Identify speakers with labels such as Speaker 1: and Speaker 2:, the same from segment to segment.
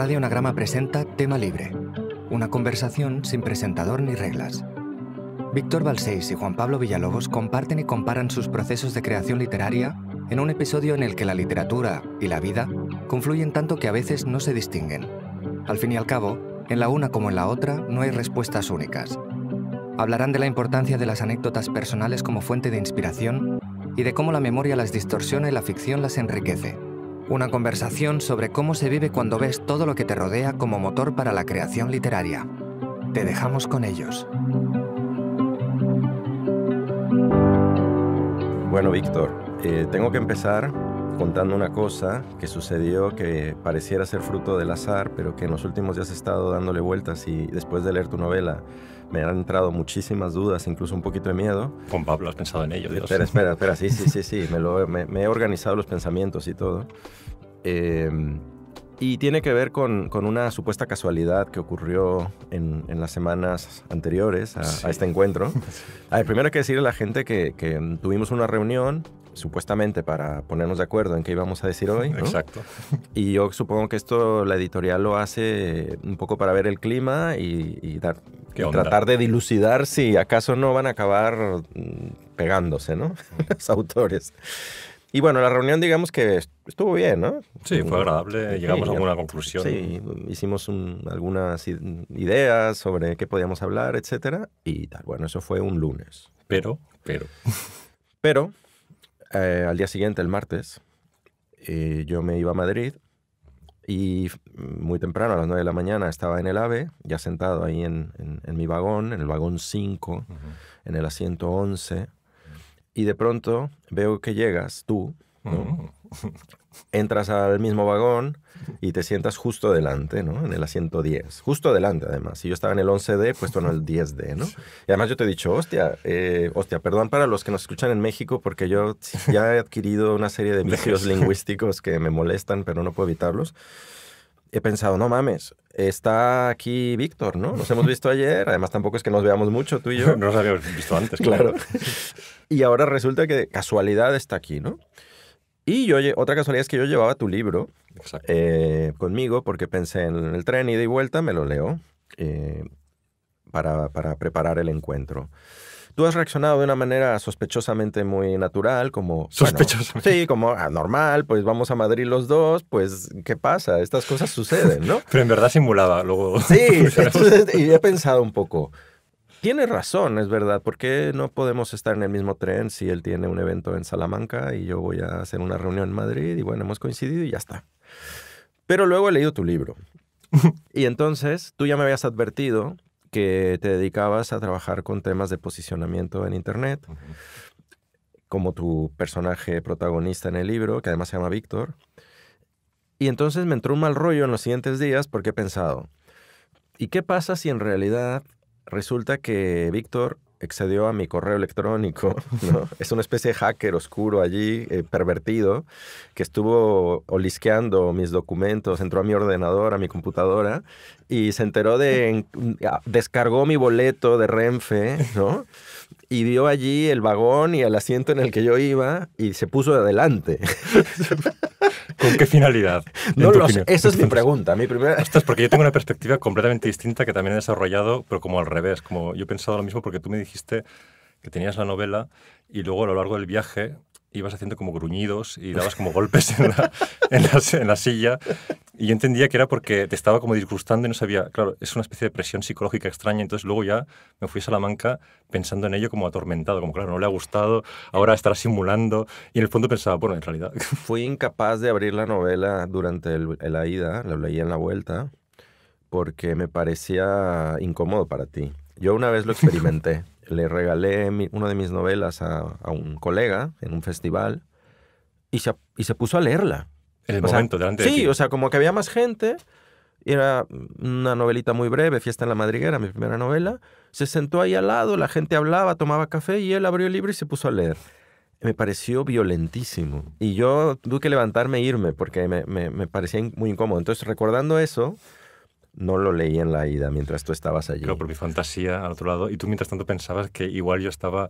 Speaker 1: Radio Anagrama presenta Tema Libre, una conversación sin presentador ni reglas. Víctor Balseis y Juan Pablo Villalobos comparten y comparan sus procesos de creación literaria en un episodio en el que la literatura y la vida confluyen tanto que a veces no se distinguen. Al fin y al cabo, en la una como en la otra no hay respuestas únicas. Hablarán de la importancia de las anécdotas personales como fuente de inspiración y de cómo la memoria las distorsiona y la ficción las enriquece. Una conversación sobre cómo se vive cuando ves todo lo que te rodea como motor para la creación literaria. Te dejamos con ellos.
Speaker 2: Bueno, Víctor, eh, tengo que empezar contando una cosa que sucedió que pareciera ser fruto del azar, pero que en los últimos días he estado dándole vueltas y después de leer tu novela me han entrado muchísimas dudas, incluso un poquito de miedo. Con Pablo has pensado en ello, Dios. Espera, espera, sí, sí, sí, sí, me, he organizado los pensamientos y todo. Em, y tiene que ver con, una supuesta casualidad que ocurrió en, las semanas anteriores a, este encuentro. A ver, primero hay que decirle a la gente que, tuvimos una reunión supuestamente para ponernos de acuerdo en qué íbamos a decir hoy. Exacto. Y yo supongo que esto la editorial lo hace un poco para ver el clima y, y tratar de dilucidar si acaso no van a acabar mm, pegándose, ¿no? Los autores. Y bueno, la reunión digamos que estuvo bien, ¿no? Sí, fue agradable, llegamos a alguna conclusión. Sí, hicimos algunas ideas sobre qué podíamos hablar, etcétera, y tal. Bueno, eso fue un lunes. Pero, pero. Pero, eh, al día siguiente, el martes, eh, yo me iba a Madrid y muy temprano, a las 9 de la mañana, estaba en el AVE, ya sentado ahí en, en, mi vagón, en el vagón 5, en el asiento 11 y de pronto veo que llegas tú, mm. entras al mismo vagón y te sientas justo delante, ¿no? En el asiento 10, justo delante además. si yo estaba en el 11D, puesto en el 10D, ¿no? Y además yo te he dicho, hostia, eh, hostia, perdón para los que nos escuchan en México porque yo ya he adquirido una serie de vicios lingüísticos que me molestan, pero no puedo evitarlos he pensado, no mames, está aquí Víctor, ¿no? Nos hemos visto ayer, además tampoco es que nos veamos mucho tú y yo. no nos habíamos visto antes, claro. y ahora resulta que casualidad está aquí, ¿no? Y yo, otra casualidad es que yo llevaba tu libro eh, conmigo porque pensé en el tren ida y vuelta, me lo leo eh, para, para preparar el encuentro. Tú has reaccionado de una manera sospechosamente muy natural, como... Sospechosamente. sí, como anormal, pues vamos a Madrid los dos, pues ¿qué pasa? Estas cosas suceden, ¿no? Pero en verdad simulaba luego. Sí, y he pensado un poco. Tiene razón, es verdad, porque no podemos estar en el mismo tren si él tiene un evento en Salamanca y yo voy a hacer una reunión en Madrid y bueno, hemos coincidido y ya está. Pero luego he leído tu libro. y entonces tú ya me habías advertido que te dedicabas a trabajar con temas de posicionamiento en Internet, como tu personaje protagonista en el libro, que además se llama Víctor. Y entonces me entró un mal rollo en los siguientes días porque he pensado, ¿y qué pasa si en realidad resulta que Víctor excedió a mi correo electrónico. ¿no? es una especie de hacker oscuro allí, eh, pervertido, que estuvo olisqueando mis documentos, entró a mi ordenador, a mi computadora, y se enteró de... descargó mi boleto de Renfe, ¿no? y vio allí el vagón y el asiento en el que yo iba y se puso adelante. ¿Con qué finalidad? No es mi pregunta. Mi primera... Esto es porque yo tengo
Speaker 1: una perspectiva completamente distinta que también he desarrollado, pero como al revés. Como yo he pensado lo mismo porque tú me dijiste que tenías la novela y luego a lo largo del viaje ibas haciendo como gruñidos y dabas como golpes en la, en la silla y yo entendía que era porque te estaba como disgustando y no sabía, claro, es una especie de presión psicológica extraña, entonces luego ya me fui a Salamanca pensando en ello como atormentado, como claro, no le ha gustado, ahora estará simulando, y en el fondo pensaba, bueno, en realidad.
Speaker 2: Fui incapaz de abrir la novela durante la ida, la leí en la vuelta, porque me parecía incómodo para ti. Yo una vez lo experimenté, le regalé una de mis novelas a, un colega en un festival y y se puso a leerla sí, o sea, como que había más gente. Era una novelita muy breve, Fiesta en la Madriguera, mi primera novela. Se sentó ahí al lado, la gente hablaba, tomaba café y él abrió el libro y se puso a leer. Me pareció violentísimo. Y yo tuve que levantarme e irme porque me, parecía muy incómodo. Entonces, recordando eso, no lo leí en la ida mientras tú estabas allí. Claro, por mi fantasía al otro lado. Y tú mientras tanto pensabas que
Speaker 1: igual yo estaba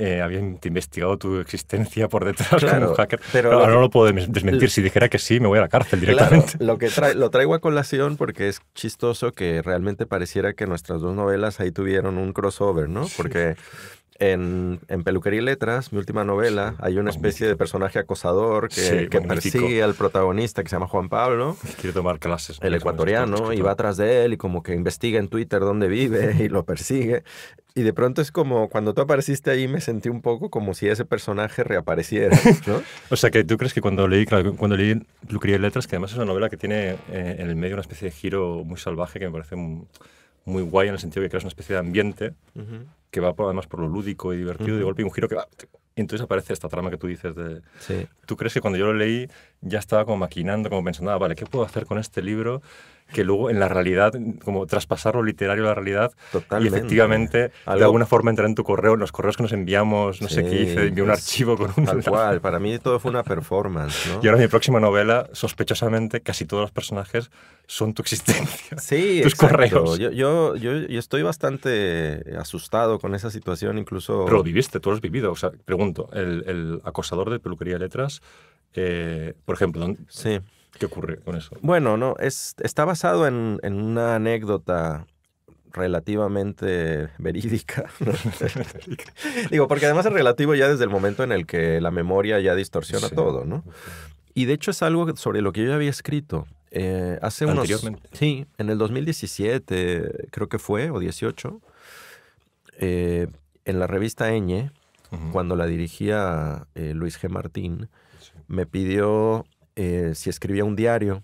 Speaker 1: eh, habían investigado tu existencia por detrás claro, como hacker. Pero ahora no lo puedo desmentir. Si dijera que sí, me voy a la cárcel directamente. lo, que
Speaker 2: lo traigo a colación porque es chistoso que realmente pareciera que nuestras dos novelas ahí tuvieron un crossover, ¿no? Porque en, Peluquería y Letras, mi última novela, hay una especie de personaje acosador que, persigue al protagonista que se llama Juan Pablo. Quiere tomar clases. El ecuatoriano, y va atrás de él y como que investiga en Twitter dónde vive y lo persigue. Y de pronto es como cuando tú apareciste ahí me sentí un poco como si ese personaje reapareciera. o sea, que tú crees
Speaker 1: que cuando leí, cuando leí Peluquería y Letras, que además es una novela que tiene eh, en el medio una especie de giro muy salvaje que me parece muy, guay en el sentido de que creas una especie de ambiente que va además por lo lúdico y divertido, y de golpe un giro que va... Y entonces aparece esta trama que tú dices de... Sí. ¿Tú crees que cuando yo lo leí ya estaba como maquinando, como pensando, ah, vale, ¿qué puedo hacer con este libro? que luego en la realidad, como traspasar lo literario a la realidad y efectivamente de alguna forma entrar en tu correo, en los correos que nos enviamos, no sé qué hice, envié un archivo con un... Tal cual,
Speaker 2: para mí todo fue una performance. Y ahora mi
Speaker 1: próxima novela, sospechosamente, casi todos los personajes son tu existencia,
Speaker 2: sí, tus correos. Yo, estoy bastante asustado con esa situación incluso... Pero lo viviste, tú lo has vivido. O sea, pregunto, el, acosador de peluquería de letras,
Speaker 1: eh, por ejemplo... Sí. ¿Qué ocurre con eso?
Speaker 2: Bueno, no, es, está basado en, una anécdota relativamente verídica. Digo, porque además es relativo ya desde el momento en el que la memoria ya distorsiona todo, ¿no? Y de hecho es algo sobre lo que yo ya había escrito. Eh, hace unos... Sí, en el 2017 creo que fue, o 18, eh, en la revista Eñe, cuando la dirigía eh, Luis G. Martín, me pidió eh, si escribía un diario,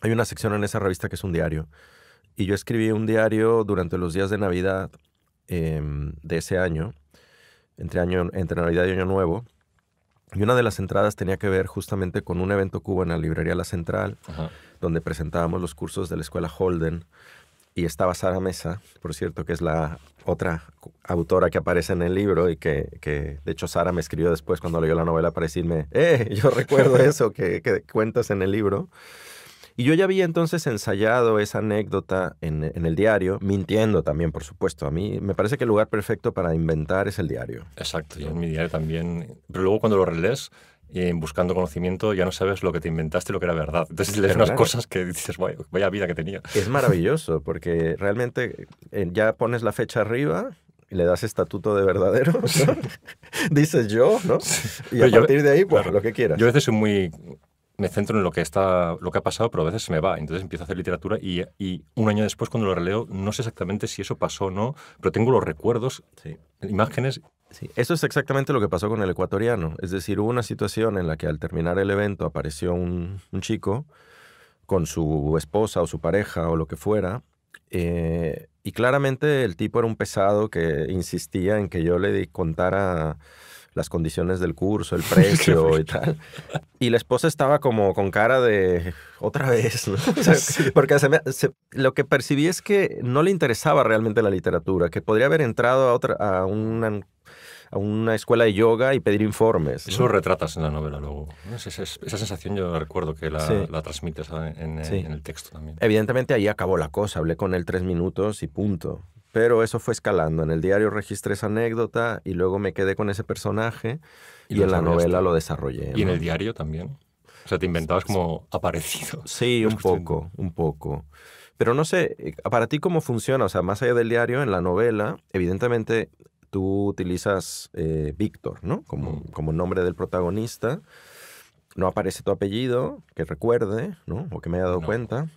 Speaker 2: hay una sección en esa revista que es un diario, y yo escribí un diario durante los días de Navidad em, de ese año, entre, año, entre Navidad y Año Nuevo, y una de las entradas tenía que ver justamente con un evento cubo en la librería La Central, donde presentábamos los cursos de la escuela Holden y estaba Sara Mesa, por cierto, que es la otra autora que aparece en el libro y que, que de hecho Sara me escribió después cuando leyó la novela para decirme, eh, yo recuerdo eso que, que cuentas en el libro. Y yo ya había entonces ensayado esa anécdota en, en, el diario, mintiendo también, por supuesto. A mí me parece que el lugar perfecto para inventar es el diario. Exacto, yo en mi diario también. Pero luego cuando lo relees, y buscando
Speaker 1: conocimiento, ya no sabes lo que te inventaste, lo que era verdad. Entonces lees unas cosas que dices, vaya, vida que tenía. Es maravilloso,
Speaker 2: porque realmente eh, ya pones la fecha arriba y le das estatuto de verdadero, dices yo, ¿no? Y a partir de ahí, pues lo que quieras. Yo a veces
Speaker 1: soy muy me centro en lo que está lo que ha pasado, pero a veces se me va. Entonces empiezo a hacer literatura y, y un año después, cuando lo releo, no sé exactamente si eso pasó o no, pero tengo los recuerdos,
Speaker 2: imágenes eso es exactamente lo que pasó con el ecuatoriano. Es decir, hubo una situación en la que al terminar el evento apareció un, chico con su esposa o su pareja o lo que fuera. Eh, y claramente el tipo era un pesado que insistía en que yo le contara las condiciones del curso, el precio y tal. Y la esposa estaba como con cara de otra vez, ¿no? porque lo que percibí es que no le interesaba realmente la literatura, que podría haber entrado a, otra, a una a una escuela de yoga y pedir informes. Eso lo retratas en la novela luego.
Speaker 1: esa, sensación yo recuerdo que la, transmites en, en, el texto
Speaker 2: también. Evidentemente ahí acabó la cosa. Hablé con él tres minutos y punto. Pero eso fue escalando. En el diario registré esa anécdota y luego me quedé con ese personaje y, en la novela lo desarrollé. ¿Y en el diario también? O sea, te inventabas como aparecido. Sí, un poco, un poco. Pero no sé, eh, para ti cómo funciona, o sea, más allá del diario, en la novela, evidentemente tú utilizas eh, Víctor, ¿no? Como, mm. como nombre del protagonista. No aparece tu apellido, que recuerde, ¿no? O que me haya dado cuenta.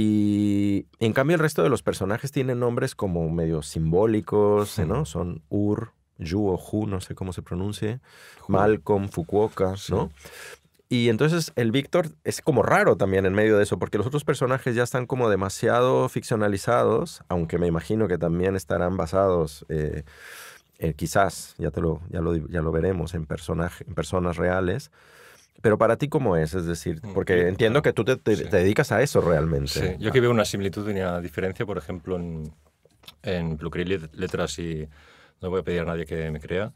Speaker 2: Y en cambio el resto de los personajes tienen nombres como medio simbólicos, eh, ¿no? Son Ur, Yu o Hu, no sé cómo se pronuncie, Malcolm, Fukuoka, ¿no? Y entonces el Víctor es como raro también en medio de eso, porque los otros personajes ya están como demasiado ficcionalizados, aunque me imagino que también estarán basados, eh, eh, quizás, ya, te lo, ya, lo, ya lo veremos, en, personaje, en personas reales. Pero para ti, ¿cómo es? Es decir, mm, porque entiendo que tú te, dedicas a eso realmente. Sí, yo aquí veo una
Speaker 1: similitud y una diferencia, por ejemplo, en, en Blue Letras y no voy a pedir a nadie que me crea.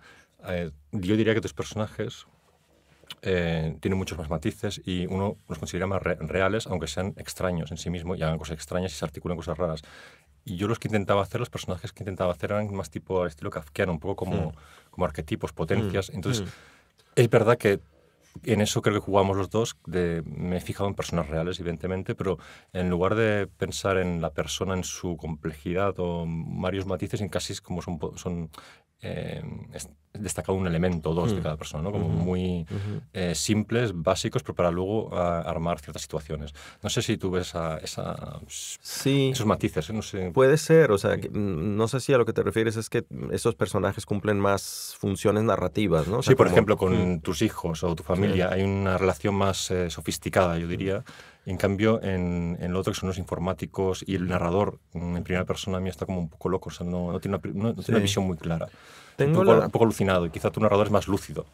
Speaker 1: Eh, yo diría que tus personajes eh, tienen muchos más matices y uno los considera más reales, aunque sean extraños en sí mismo y hagan cosas extrañas y se articulan cosas raras. Y yo los que intentaba hacer, los personajes que intentaba hacer eran más tipo al estilo kafkiano, un poco como, hmm. como arquetipos, hmm. potencias. Hmm. Entonces, es verdad que en eso creo que jugamos los dos. De, me he fijado en personas reales, evidentemente, pero en lugar de pensar en la persona, en su complejidad o varios matices, en casi como son, son eh, destacado un elemento o dos de mm. cada persona, ¿no? como muy eh, simples, básicos, pero para luego ah, armar ciertas situaciones. No sé si tú ves esa, esos
Speaker 2: matices. ¿eh? Puede ser, o sea, mm, no sé si a lo que te refieres es que esos personajes cumplen más funciones narrativas, ¿no? sí, por ejemplo, con mm. tus hijos o tu familia hay
Speaker 1: una relación más eh, sofisticada, yo diría. En cambio, en, en, lo otro, que son los informáticos y el narrador en primera persona, a mí está como un poco loco, o sea, no, tiene, tiene una visión muy clara. Tengo un, poco, alucinado y quizás tu narrador es más lúcido,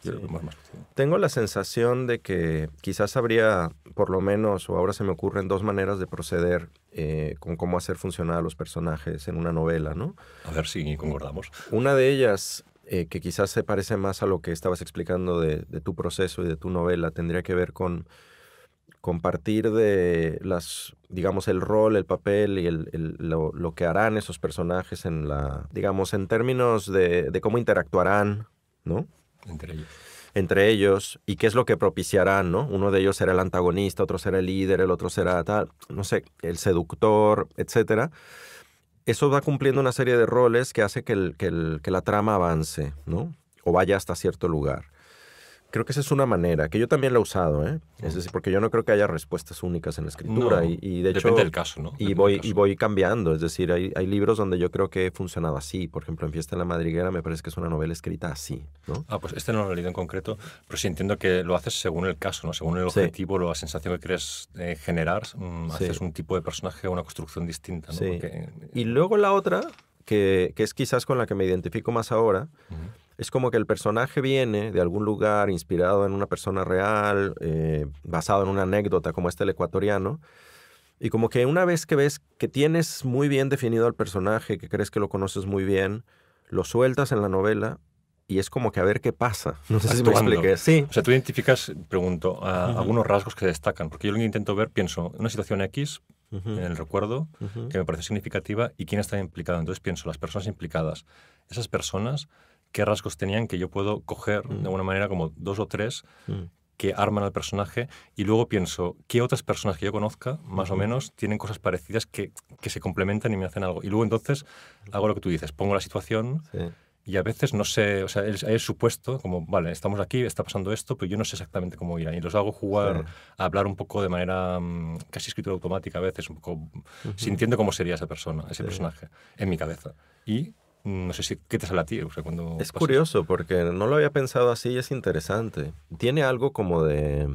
Speaker 2: Tengo la sensación de que quizás habría, por lo menos, o ahora se me ocurren dos maneras de proceder eh, con cómo hacer funcionar a los personajes en una novela, ¿no? A ver si concordamos. Una de ellas, eh, que quizás se parece más a lo que estabas explicando de tu proceso y de tu novela, tendría que ver con compartir de las, digamos, el rol, el papel y lo, que harán esos personajes en la, digamos, en términos de, cómo interactuarán, ¿no? Entre ellos entre ellos y qué es lo que propiciarán, ¿no? Uno de ellos será el antagonista, otro será el líder, el otro será tal, no sé, el seductor, etcétera. Eso va cumpliendo una serie de roles que hace que, el, que, que la trama avance, ¿no? O vaya hasta cierto lugar. Creo que esa es una manera, que yo también la he usado, ¿eh? Es decir, porque yo no creo que haya respuestas únicas en la escritura. y, de hecho, depende del caso, ¿no? y voy, y voy cambiando, es decir, hay, hay, libros donde yo creo que he funcionado así. Por ejemplo, en Fiesta en la Madriguera me parece que es una novela escrita así, ¿no? Ah, pues este no lo he leído en concreto, pero sí entiendo que lo haces según el
Speaker 1: caso, ¿no? Según el objetivo, o la sensación que quieres eh, generar, mm, haces un tipo de personaje, o una construcción
Speaker 2: distinta, ¿no? Sí. Eh, y luego la otra, que, que, es quizás con la que me identifico más ahora, es como que el personaje viene de algún lugar inspirado en una persona real, eh, basado en una anécdota como este el ecuatoriano, y como que una vez que ves que tienes muy bien definido al personaje, que crees que lo conoces muy bien, lo sueltas en la novela y es como que a ver qué pasa. No sé si me expliqué. Sí.
Speaker 1: O sea, tú identificas, pregunto, algunos rasgos que destacan, porque yo lo que intento ver, pienso, una situación X, en el recuerdo, que me parece significativa y quién está implicado. Entonces pienso, las personas implicadas. Esas personas qué rasgos tenían que yo puedo coger de mm. alguna manera como dos o tres mm. que arman al personaje y luego pienso qué otras personas que yo conozca, más o menos, tienen cosas parecidas que, se complementan y me hacen algo. Y luego entonces hago lo que tú dices, pongo la situación. Y a veces no sé, o sea, es, supuesto, como, vale, estamos aquí, está pasando esto, pero yo no sé exactamente cómo irán, Y los hago jugar, a hablar un poco de manera mm, casi escritura automática a veces, sintiendo cómo sería esa persona, ese personaje, en mi cabeza. Y Mm, no sé si quitas a la O
Speaker 2: cuando es curioso porque no lo había pensado así y es interesante. Tiene algo como de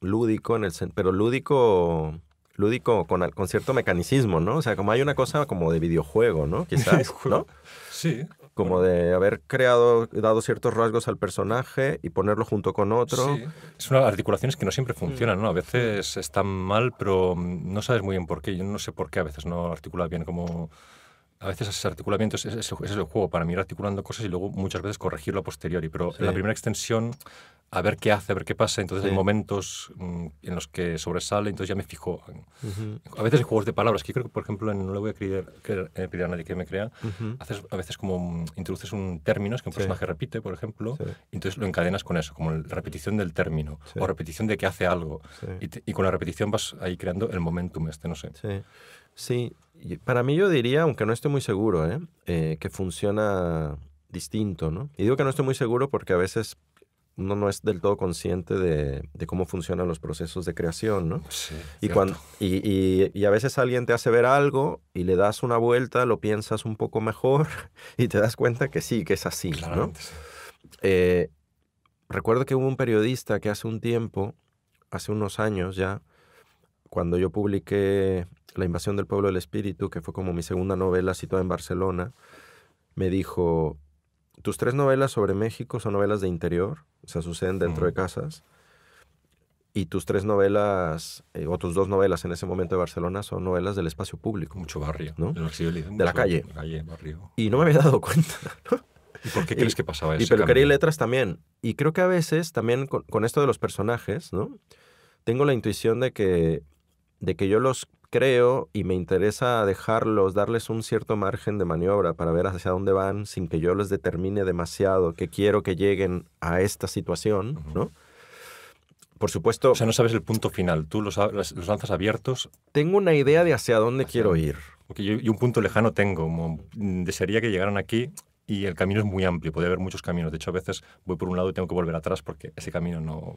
Speaker 2: lúdico, en el, pero lúdico lúdico con, cierto mecanicismo, ¿no? O sea, como hay una cosa como de videojuego, ¿no? Quizás, ¿no? Sí. Como de haber creado, dado ciertos rasgos al personaje y ponerlo junto con otro. Sí. una articulaciones
Speaker 1: que no siempre mm. funciona, ¿no? A veces están mal, pero mm, no sabes muy bien por qué. Yo no sé por qué a veces no articula bien como a veces esos articulamientos, ese es, es, el juego, para mí ir articulando cosas y luego muchas veces corregirlo a posteriori, pero en la primera extensión a ver qué hace, a ver qué pasa, entonces hay momentos mm, en los que sobresale, entonces ya me fijo. A veces hay juegos de palabras, que yo creo que por ejemplo en No le voy a creer, eh, pedir a nadie que me crea, haces, a veces como mm, introduces un término es que un sí. personaje repite, por ejemplo, entonces lo encadenas con eso, como la repetición del término o repetición
Speaker 2: de que hace algo, y, y, con la repetición vas ahí creando el momentum este, no sé. Sí, para mí yo diría, aunque no estoy muy seguro, ¿eh? Eh, que funciona distinto, ¿no? Y digo que no estoy muy seguro porque a veces uno no es del todo consciente de, cómo funcionan los procesos de creación, ¿no? y, cuando, y, a veces alguien te hace ver algo y le das una vuelta, lo piensas un poco mejor y te das cuenta que sí, que es así, eh, recuerdo que hubo un periodista que hace un tiempo, hace unos años ya, cuando yo publiqué la invasión del pueblo del espíritu, que fue como mi segunda novela situada en Barcelona, me dijo, tus tres novelas sobre México son novelas de interior, o sea, suceden dentro de casas, y tus tres novelas, eh, o tus dos novelas en ese momento de Barcelona, son novelas del espacio público. Mucho barrio, ¿no? De, la calle. barrio. Y no me había dado cuenta. ¿Y por qué crees que pasaba eso? Y pero letras también. Y creo que a veces también con, con, esto de los personajes, ¿no? Tengo la intuición de que, de que yo los creo y me interesa dejarlos, darles un cierto margen de maniobra para ver hacia dónde van sin que yo les determine demasiado que quiero que lleguen a esta situación, ¿no? Por supuesto... O sea, no sabes el punto final, tú los, lanzas abiertos. Tengo una idea de hacia dónde quiero
Speaker 1: ir. Okay, yo, un punto lejano tengo, como desearía que llegaran aquí y el camino es muy amplio, puede haber muchos caminos. De hecho, a veces voy por un lado y tengo que volver atrás porque ese camino no,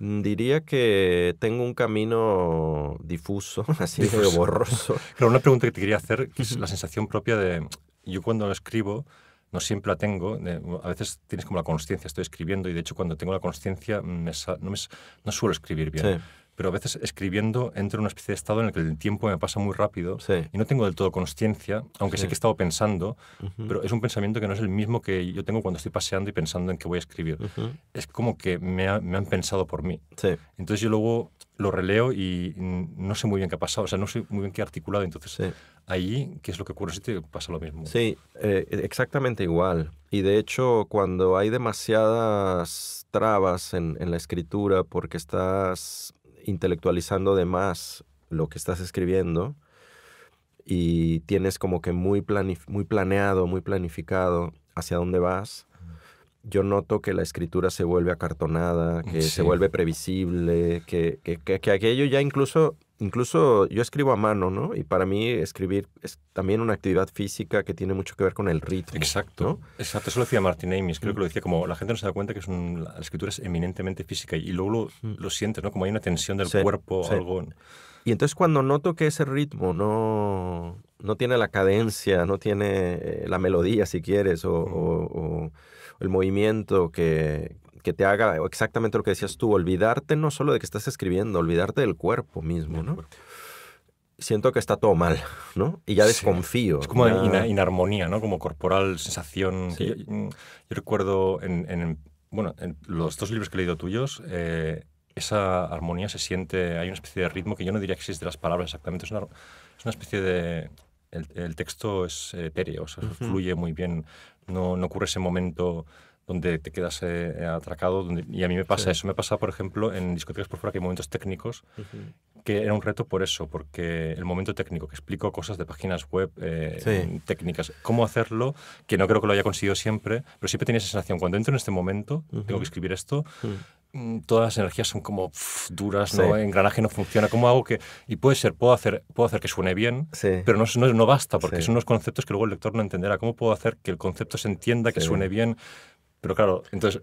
Speaker 1: Mm, diría que tengo un camino difuso, así borroso. Pero una pregunta que te quería hacer, que es la sensación propia de, yo cuando lo escribo, no siempre la tengo, a veces tienes como la conciencia, estoy escribiendo y de hecho cuando tengo la conciencia no, no, suelo escribir bien pero a veces escribiendo entro en una especie de estado en el que el tiempo me pasa muy rápido y no tengo del todo conciencia, aunque sé que he estado pensando, pero es un pensamiento que no es el mismo que yo tengo cuando estoy paseando y pensando en qué voy a escribir. Es como que me, han pensado por mí. Entonces yo luego lo releo y no sé muy bien qué ha pasado, o sea, no sé muy bien qué ha articulado, entonces
Speaker 2: ahí, ¿qué es lo que ocurre si te pasa lo mismo? Sí, eh, exactamente igual. Y de hecho, cuando hay demasiadas trabas en, en, la escritura porque estás intelectualizando de más lo que estás escribiendo y tienes como que muy, muy planeado, muy planificado hacia dónde vas. Yo noto que la escritura se vuelve acartonada, que se vuelve previsible, que aquello ya incluso incluso yo escribo a mano, ¿no? Y para mí escribir es también una actividad física que tiene mucho que ver con el ritmo. Exacto. Exacto, eso lo
Speaker 1: decía Martin Amis, creo que lo mm. decía como la gente no se da cuenta que es la escritura es eminentemente física y luego lo, mm. siente, sientes, ¿no? Como hay una tensión del cuerpo, algo...
Speaker 2: Y entonces cuando noto que ese ritmo no, no tiene la cadencia, no tiene eh, la melodía, si quieres, o el movimiento que, que te haga exactamente lo que decías tú, olvidarte no solo de que estás escribiendo, olvidarte del cuerpo mismo, ¿no? Siento que está todo mal, ¿no? Y ya desconfío. Es como una... inarmonía, ¿no? Como corporal, sensación. Mm, yo,
Speaker 1: recuerdo en, bueno, en los dos libros que he leído tuyos, eh, esa armonía se siente, hay una especie de ritmo que yo no diría que existe de las palabras exactamente, es una, es una especie de, el, texto es eh, etéreo, fluye muy bien, no, no, ocurre ese momento donde te quedas eh, atracado. y a mí me pasa eso. Me pasa, por ejemplo, en discotecas por fuera que hay momentos técnicos, que era un reto por eso, porque el momento técnico, que explico cosas de páginas web, eh, técnicas, cómo hacerlo, que no creo que lo haya conseguido siempre, pero siempre tenía esa sensación, cuando entro en este momento, tengo que escribir esto. Mm. Mm, todas las energías son como duras, el engranaje no funciona, ¿cómo hago que...? Y puede ser, puedo hacer, puedo hacer que suene bien, pero no, no, basta, porque son unos conceptos que luego el lector no entenderá. ¿Cómo puedo hacer que el concepto se entienda, que suene
Speaker 2: bien? Pero claro, entonces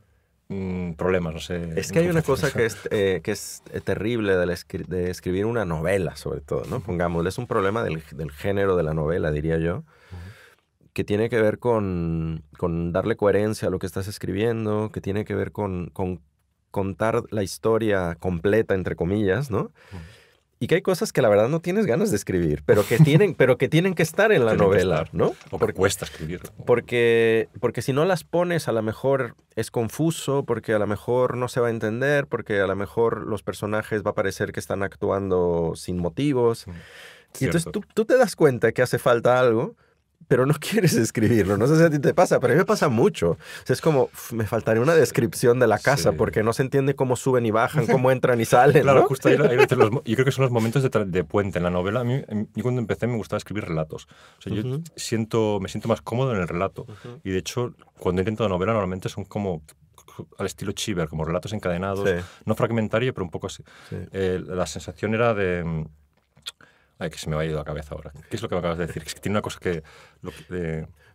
Speaker 2: mm, problemas, no sé. Es que hay una cosa que es, eh, que es eh, terrible de, escribir una novela, sobre todo, ¿no? Pongámosle, es un problema del, género de la novela, diría yo, que tiene que ver con, con, darle coherencia a lo que estás escribiendo, que tiene que ver con, contar la historia completa, entre comillas, ¿no? y que hay cosas que la verdad no tienes ganas de escribir, pero que tienen, pero que, tienen que estar en la novela, ¿no? O porque cuesta escribirla. Porque, porque si no las pones, a lo mejor es confuso, porque a lo mejor no se va a entender, porque a lo mejor los personajes va a parecer que están actuando sin motivos. Mm, y entonces tú, tú, te das cuenta que hace falta algo, pero no quieres escribirlo. No sé si a ti te pasa, pero a mí me pasa mucho. O sea, es como, me faltaría una descripción de la casa porque no se entiende cómo suben y bajan, cómo entran y salen. Claro, justo ahí, yo
Speaker 1: creo que son los momentos de, puente en la novela. A mí, em, yo cuando empecé me gustaba escribir relatos. O sea, yo siento, me siento más cómodo en el relato. Y de hecho, cuando he intentado novela, normalmente son como al estilo Chiver, como relatos encadenados, no fragmentario, pero un poco así. Eh, la sensación era de mm, Ay, que se me ha ido la cabeza ahora. ¿Qué
Speaker 2: es lo que me acabas de decir? Es que tiene una cosa que...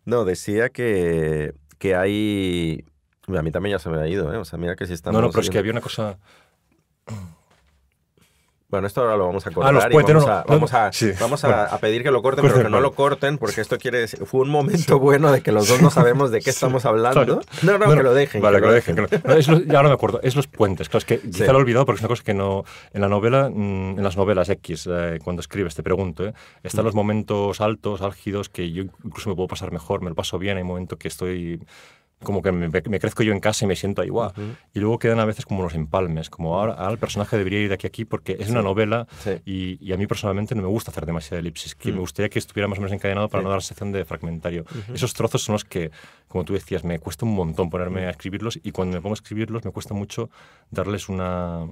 Speaker 2: No, decía que, que hay... A mí también ya se me ha ido, ¿eh? O sea, mira que si estamos... No, no, pero es que había una cosa... Bueno, esto ahora lo vamos a ah, cortar. y vamos, a, vamos, a, pedir que lo corten, pero que no lo corten, porque esto quiere decir. Fue un momento bueno de que los dos no sabemos de qué estamos hablando. No, no, que lo dejen. Vale, que lo dejen.
Speaker 1: ya ahora me acuerdo. Es los puentes. Claro, es que quizá lo he olvidado porque es una cosa que no. En la novela, mm, en las novelas X, eh, cuando escribes, te pregunto, ¿eh? están mm. los momentos altos, álgidos, que yo incluso me puedo pasar mejor, me lo paso bien. Hay momentos que estoy como que me, crezco yo en casa y me siento ahí, guau. Y luego quedan a veces como los empalmes, como ahora, el personaje debería ir de aquí a aquí porque es una novela y, a mí personalmente no me gusta hacer demasiada elipsis, que me mm. gustaría que estuviera más o menos encadenado para no dar la sensación de fragmentario. Esos trozos son los que, como tú decías, me cuesta un montón ponerme mm. a escribirlos y cuando me pongo a escribirlos me cuesta mucho darles una...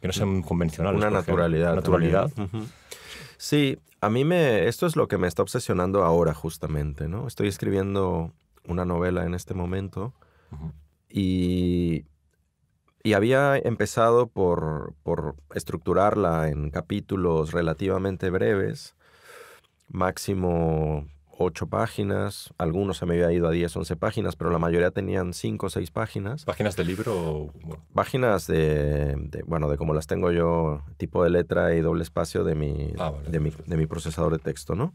Speaker 2: que no sean mm. convencionales. Una naturalidad. Naturalidad. Sí, a mí me... Esto es lo que me está obsesionando ahora justamente, ¿no? Estoy escribiendo una novela en este momento y, y, había empezado por, estructurarla en capítulos relativamente breves, máximo ocho páginas, algunos se me había ido a 10, 11 páginas, pero la mayoría tenían cinco o seis páginas. ¿Páginas de libro? Páginas de, bueno, de como las tengo yo, tipo de letra y doble espacio de mi, ah, de, mi de mi, procesador de texto, ¿no?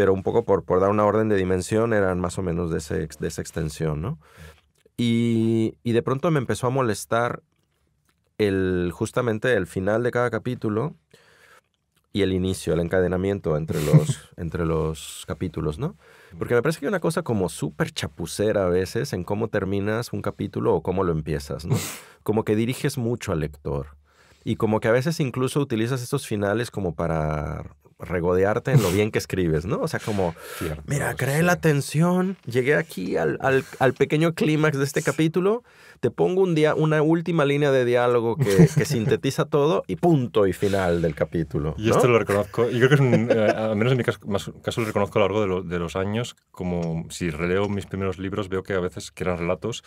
Speaker 2: pero un poco por, por dar una orden de dimensión eran más o menos de, de esa extensión, ¿no? Y, de pronto me empezó a molestar el, justamente el final de cada capítulo y el inicio, el encadenamiento entre los, entre los capítulos, ¿no? Porque me parece que hay una cosa como súper chapucera a veces en cómo terminas un capítulo o cómo lo empiezas, ¿no? Como que diriges mucho al lector. Y como que a veces incluso utilizas estos finales como para regodearte en lo bien que escribes, ¿no? O sea, como, mira, creé la tensión, llegué aquí al, al, al pequeño clímax de este capítulo, te pongo un día, una última línea de diálogo que, sintetiza todo y punto y final del capítulo. Y esto lo
Speaker 1: reconozco, y creo que es un, eh, al menos en mi caso, más, caso, lo reconozco a lo largo de, los años, como si releo mis primeros libros veo que a veces que eran relatos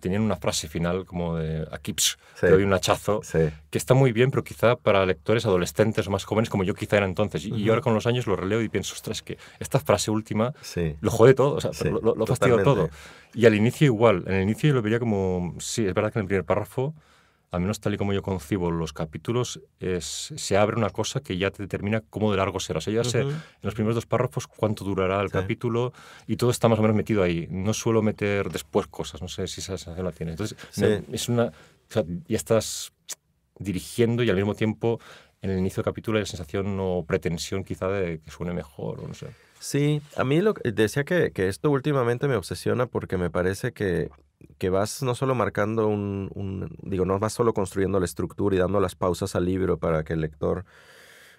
Speaker 1: tenían una frase final como de aquí Kips, te doy un hachazo, que está muy bien, pero quizá para lectores adolescentes o más jóvenes como yo quizá era entonces. Y ahora con los años lo releo y pienso, ostras, que esta frase última
Speaker 2: lo jode todo, o sea, lo, fastidia todo.
Speaker 1: Y al inicio igual, en el inicio lo veía como, sí, es verdad que en el primer párrafo al menos tal y como yo concibo los capítulos, es, se abre una cosa que ya te determina cómo de largo será. O sea, ya sé en los primeros dos párrafos cuánto durará el capítulo y todo está más o menos metido ahí. No suelo meter después cosas, no sé si esa sensación la tienes. Entonces, es una. O sea, ya estás dirigiendo y al mismo tiempo en el inicio del capítulo hay sensación o pretensión quizá de que suene mejor o no sé.
Speaker 2: Sí, a mí lo, decía que esto últimamente me obsesiona porque me parece que que vas no solo marcando un, digo, no vas solo construyendo la estructura y dando las pausas al libro para que el lector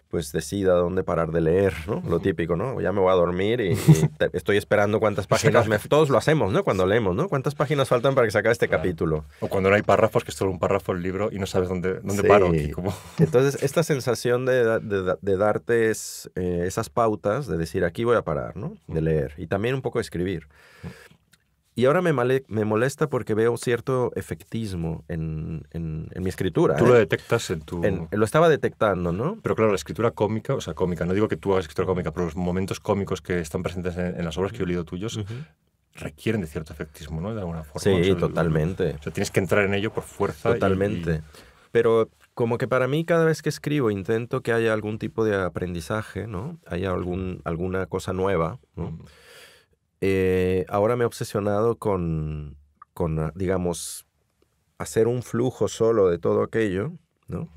Speaker 2: pues decida dónde parar de leer, ¿no? Lo típico, ¿no? Ya me voy a dormir y, estoy esperando cuántas páginas... Me, todos lo hacemos, ¿no? Cuando leemos, ¿no? ¿Cuántas páginas faltan para que se este capítulo? O cuando no hay párrafos, que es solo un párrafo el libro y no sabes dónde, dónde paro. Entonces, esta sensación de, darte eh, esas pautas, de decir, aquí voy a parar, ¿no? De leer. Y también un poco de escribir. Y ahora me, me molesta porque veo cierto efectismo en, mi escritura. Tú lo ¿eh?
Speaker 1: detectas en
Speaker 2: tu... lo estaba detectando, ¿no? Pero claro, la escritura cómica, o sea, cómica, no digo que tú hagas escritura
Speaker 1: cómica, pero los momentos cómicos que están presentes en, las obras que he leído tuyos requieren de cierto efectismo, ¿no? De alguna
Speaker 2: forma. Sí, totalmente. O sea, tienes que entrar en ello por fuerza. Totalmente. Y, Pero como que para mí cada vez que escribo intento que haya algún tipo de aprendizaje, ¿no? Haya algún, alguna cosa nueva, ¿no? Mm. Eh, ahora me he obsesionado con, ah, digamos, hacer un flujo solo de todo aquello, ¿no?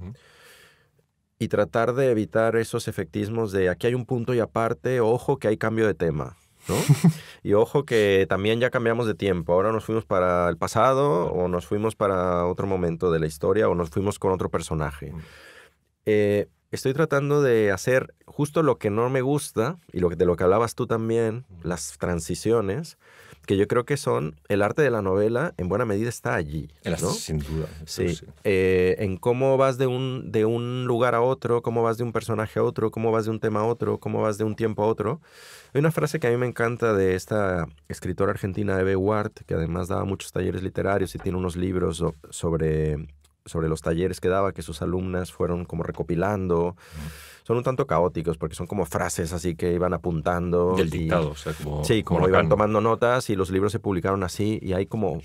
Speaker 2: Y tratar de evitar esos efectismos de aquí hay un punto y aparte, ojo que hay cambio de tema, ¿no? y ojo que también ya cambiamos de tiempo, ahora nos fuimos para el pasado o nos fuimos para otro momento de la historia o nos fuimos con otro personaje. eh, estoy tratando de hacer justo lo que no me gusta y lo que, de lo que hablabas tú también, las transiciones, que yo creo que son el arte de la novela en buena medida está allí. Sin duda. Sí. Eh, en cómo vas de un, de un lugar a otro, cómo vas de un personaje a otro, cómo vas de un tema a otro, cómo vas de un tiempo a otro. Hay una frase que a mí me encanta de esta escritora argentina, Eve Ward, que además daba muchos talleres literarios y tiene unos libros sobre sobre los talleres que daba que sus alumnas fueron como recopilando. Son un tanto caóticos porque son como frases así que iban apuntando. El y, dictado, o sea, como. Sí, como, iban tomando notas y los libros se publicaron así y hay como.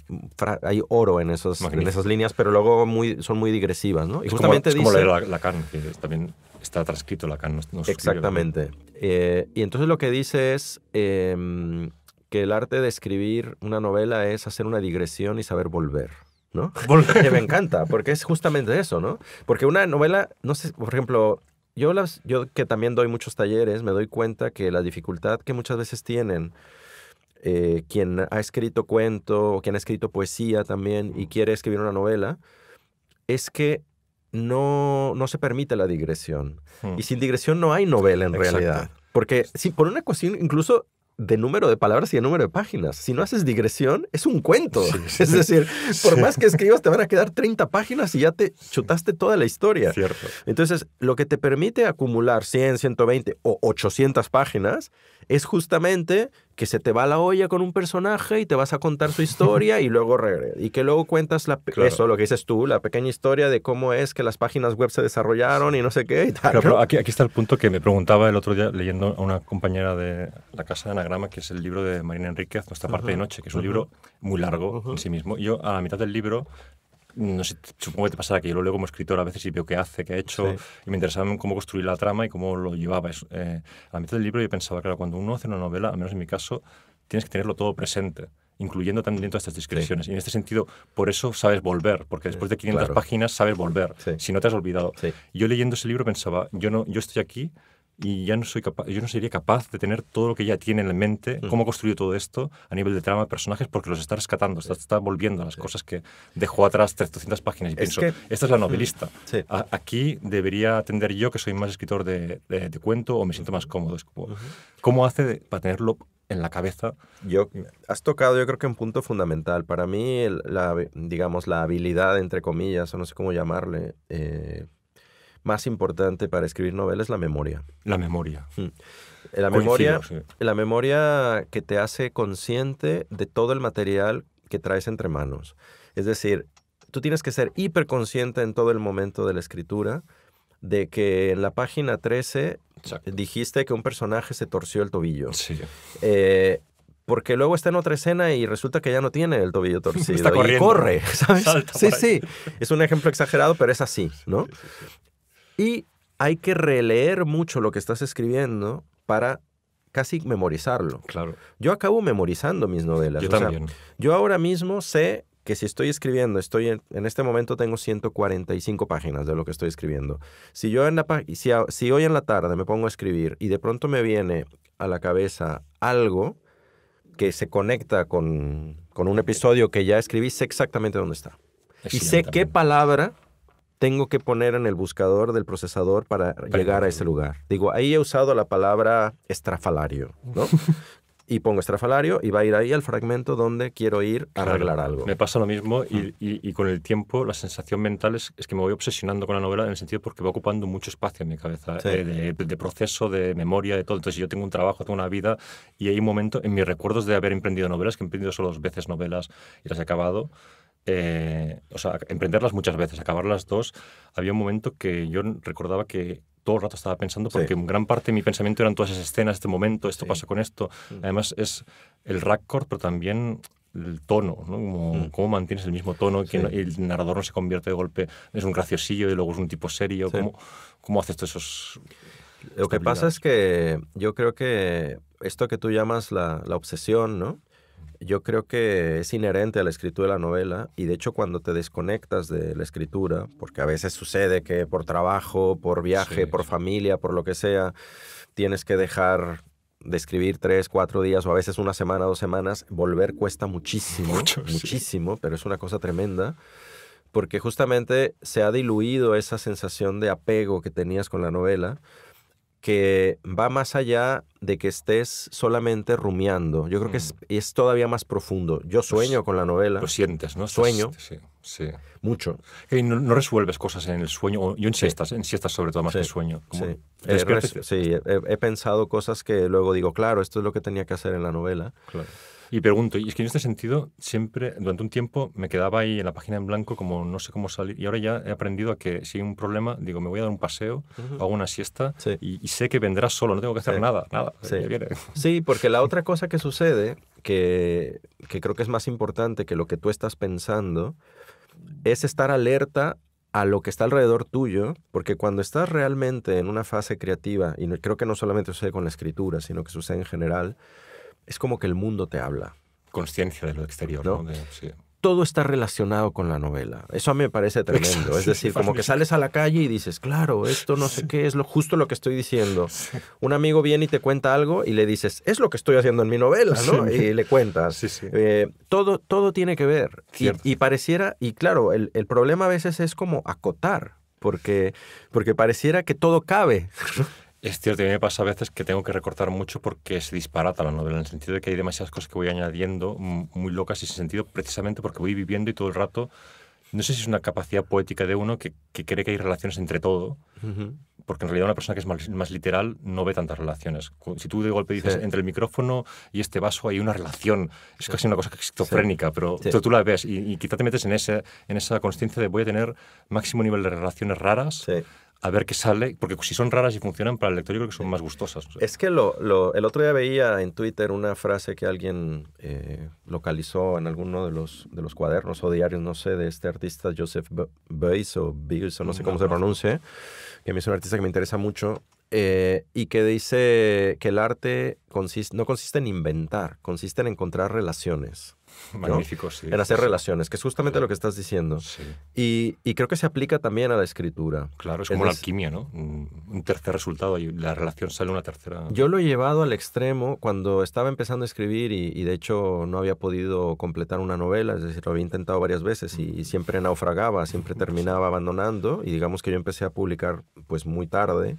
Speaker 2: hay oro en, esas líneas, pero luego muy, son muy digresivas, ¿no? Y justamente como, es como leer Lacan, que también está transcrito Lacan. No, exactamente. Eh, y entonces lo que dice es. Em, que el arte de escribir una novela es hacer una digresión y saber volver. ¿no? que me encanta, porque es justamente eso, ¿no? Porque una novela, no sé, por ejemplo, yo, las, yo que también doy muchos talleres, me doy cuenta que la dificultad que muchas veces tienen eh, quien ha escrito cuento o quien ha escrito poesía también y quiere escribir una novela, es que no, no se permite la digresión. Hmm. Y sin digresión no hay novela en realidad. Porque si por una cuestión incluso de número de palabras y de número de páginas. Si no haces digresión, es un cuento. es decir, por más que escribas, te van a quedar 30 páginas y ya te chutaste toda la historia. Cierto. Entonces, lo que te permite acumular 100, 120 o 800 páginas es justamente que se te va la olla con un personaje y te vas a contar su historia y luego regresas. Y que luego cuentas la eso, lo que dices tú, la pequeña historia de cómo es que las páginas web se desarrollaron y no sé qué y pero
Speaker 1: aquí, aquí está el punto que me preguntaba el otro día leyendo a una compañera de La Casa de Anagrama, que es el libro de Marina Enríquez, Nuestra parte de noche, que es un libro muy largo en sí mismo. Yo a la mitad del libro supongo que te pasará que yo lo leo como escritor a veces y veo qué hace, qué ha hecho, y me interesaba cómo construir la trama y cómo lo llevaba. Eh, a la mitad del libro yo pensaba, claro, cuando uno hace una novela, al menos en mi caso, tienes que tenerlo todo presente incluyendo también todas estas discreciones. Y en este sentido, por eso sabes volver, porque después de 500 páginas sabes volver, si no te has olvidado. Yo leyendo ese libro pensaba, yo, no, yo estoy aquí y ya no soy capaz, yo no sería capaz de tener todo lo que ella tiene en la mente, mm. cómo construyó todo esto a nivel de trama de personajes, porque los está rescatando, está, volviendo a las cosas que dejó atrás 300 páginas. Y pienso, esta es la mm, novelista. aquí debería atender yo, que soy más escritor de, de, cuento o me siento más cómodo.
Speaker 2: ¿Cómo hace para tenerlo en la cabeza. Yo, has tocado, yo creo que un punto fundamental. Para mí, la, digamos, la habilidad, entre comillas, o no sé cómo llamarle, eh, más importante para escribir novelas es la memoria. La memoria. Mm. La memoria, la memoria que te hace consciente de todo el material que traes entre manos. Es decir, tú tienes que ser hiperconsciente en todo el momento de la escritura de que en la página 13 dijiste que un personaje se torció el tobillo. Sí. Eh, porque luego está en otra escena y resulta que ya no tiene el tobillo torcido. Está corriendo. Y corre, ¿sabes? sí, sí. Es un ejemplo exagerado, pero es así, ¿no? Y hay que releer mucho lo que estás escribiendo para casi memorizarlo. Claro. Yo acabo memorizando mis novelas. Yo también. yo ahora mismo sé que si estoy escribiendo, estoy en, este momento tengo 145 páginas de lo que estoy escribiendo. Si yo en la hoy en la tarde me pongo a escribir y de pronto me viene a la cabeza algo que se conecta con, con un episodio que ya escribí, sé exactamente dónde está. Y sé qué palabra tengo que poner en el buscador del procesador para llegar a ese lugar. Digo, ahí he usado la palabra estrafalario, ¿no? y pongo estrafalario y va a ir ahí al fragmento donde quiero ir a arreglar algo. Me pasa lo mismo mm. y, y, con el tiempo la sensación mental es, es, que me voy obsesionando
Speaker 1: con la novela en el sentido porque va ocupando mucho espacio en mi cabeza eh, de, de, proceso, de memoria, de todo. Entonces yo tengo un trabajo, tengo una vida y hay un momento en mis recuerdos de haber emprendido novelas, que he emprendido solo dos veces novelas y las he acabado. Eh, o sea, emprenderlas muchas veces, acabarlas dos, había un momento que yo recordaba que todo el rato estaba pensando, porque gran parte de mi pensamiento eran todas esas escenas, este momento, esto pasa con esto. Mm. Además, es el record pero también el tono, ¿no? Como, mm. cómo mantienes el mismo tono, que el narrador no se convierte de golpe, es un graciosillo y luego es un tipo serio. ¿Cómo, ¿Cómo, haces todos esos...?
Speaker 2: Lo que pasa es que yo creo que esto que tú llamas la, la obsesión, ¿no? yo creo que es inherente a la escritura de la novela y de hecho cuando te desconectas de la escritura, porque a veces sucede que por trabajo, por viaje, por familia, por lo que sea, tienes que dejar de escribir tres, cuatro días o a veces una semana, dos semanas, volver cuesta muchísimo, muchísimo, pero es una cosa tremenda porque justamente se ha diluido esa sensación de apego que tenías con la novela que va más allá de que estés solamente rumiando. Yo creo que es, mm. todavía más profundo. Yo sueño pues, con la novela. Lo pues sientes, ¿no? Sueño. Sí,
Speaker 1: Mucho. Y no, resuelves cosas en el sueño. Yo en siestas, en siestas sobre todo, más en que sueño. sí,
Speaker 2: he, pensado cosas que luego digo, claro, esto es lo que tenía que hacer en la novela. Claro. Y pregunto, y es que en este sentido,
Speaker 1: siempre, durante un tiempo, me quedaba ahí en la página en blanco como no sé cómo salir. Y ahora ya he aprendido a que si hay un problema, digo, me voy a dar un paseo, hago una siesta y, sé que vendrá solo, no tengo que hacer nada,
Speaker 2: nada. Sí. sí, porque la otra cosa que sucede, que, que creo que es más importante que lo que tú estás pensando, es estar alerta a lo que está alrededor tuyo, porque cuando estás realmente en una fase creativa, y creo que no solamente sucede con la escritura, sino que sucede en general, es como que el mundo te habla. Conciencia de lo exterior, ¿no? Todo está relacionado con la novela. Eso a mí me parece tremendo. es decir, como que sales a la calle y dices, claro, esto no sé qué, es lo, justo lo que estoy diciendo. Un amigo viene y te cuenta algo y le dices, es lo que estoy haciendo en mi novela, ¿no? Y le cuentas. Eh, todo, todo tiene que ver. Y, pareciera, y claro, el, el problema a veces es como acotar porque, porque pareciera que todo cabe. Es cierto, a mí me pasa a veces que tengo que recortar
Speaker 1: mucho porque se disparata la novela, en el sentido de que hay demasiadas cosas que voy añadiendo muy locas y sin sentido, precisamente porque voy viviendo y todo el rato. No sé si es una capacidad poética de uno que, que cree que hay relaciones entre todo, porque en realidad una persona que es más, literal no ve tantas relaciones. Si tú de golpe dices, entre el micrófono y este vaso hay una relación, es casi una cosa esquizofrénica, pero Tú, la ves y, y, quizá te metes en, ese, en esa conciencia de voy a tener máximo nivel de relaciones raras a ver qué sale, porque si son raras y funcionan para el lector, yo creo que son más gustosas.
Speaker 2: Es que lo, el otro día veía en Twitter una frase que alguien eh, localizó en alguno de los, de los cuadernos o diarios, no sé, de este artista Joseph Beuys o Beuys, no sé mm, cómo se pronuncia, que a mí es un artista que me interesa mucho, eh, y que dice que el arte no consiste en inventar, consiste en encontrar relaciones. Magnífico, sí. En hacer relaciones, que es justamente lo que estás diciendo. Sí. Y, creo que se aplica también a la escritura. Claro, es como la alquimia, ¿no? Mm, un tercer resultado y la relación sale una tercera. Yo lo he llevado al extremo cuando estaba empezando a escribir y, de hecho no había podido completar una novela, es decir, lo había intentado varias veces y, y mm. siempre naufragaba, siempre terminaba abandonando y digamos que yo empecé a publicar pues muy tarde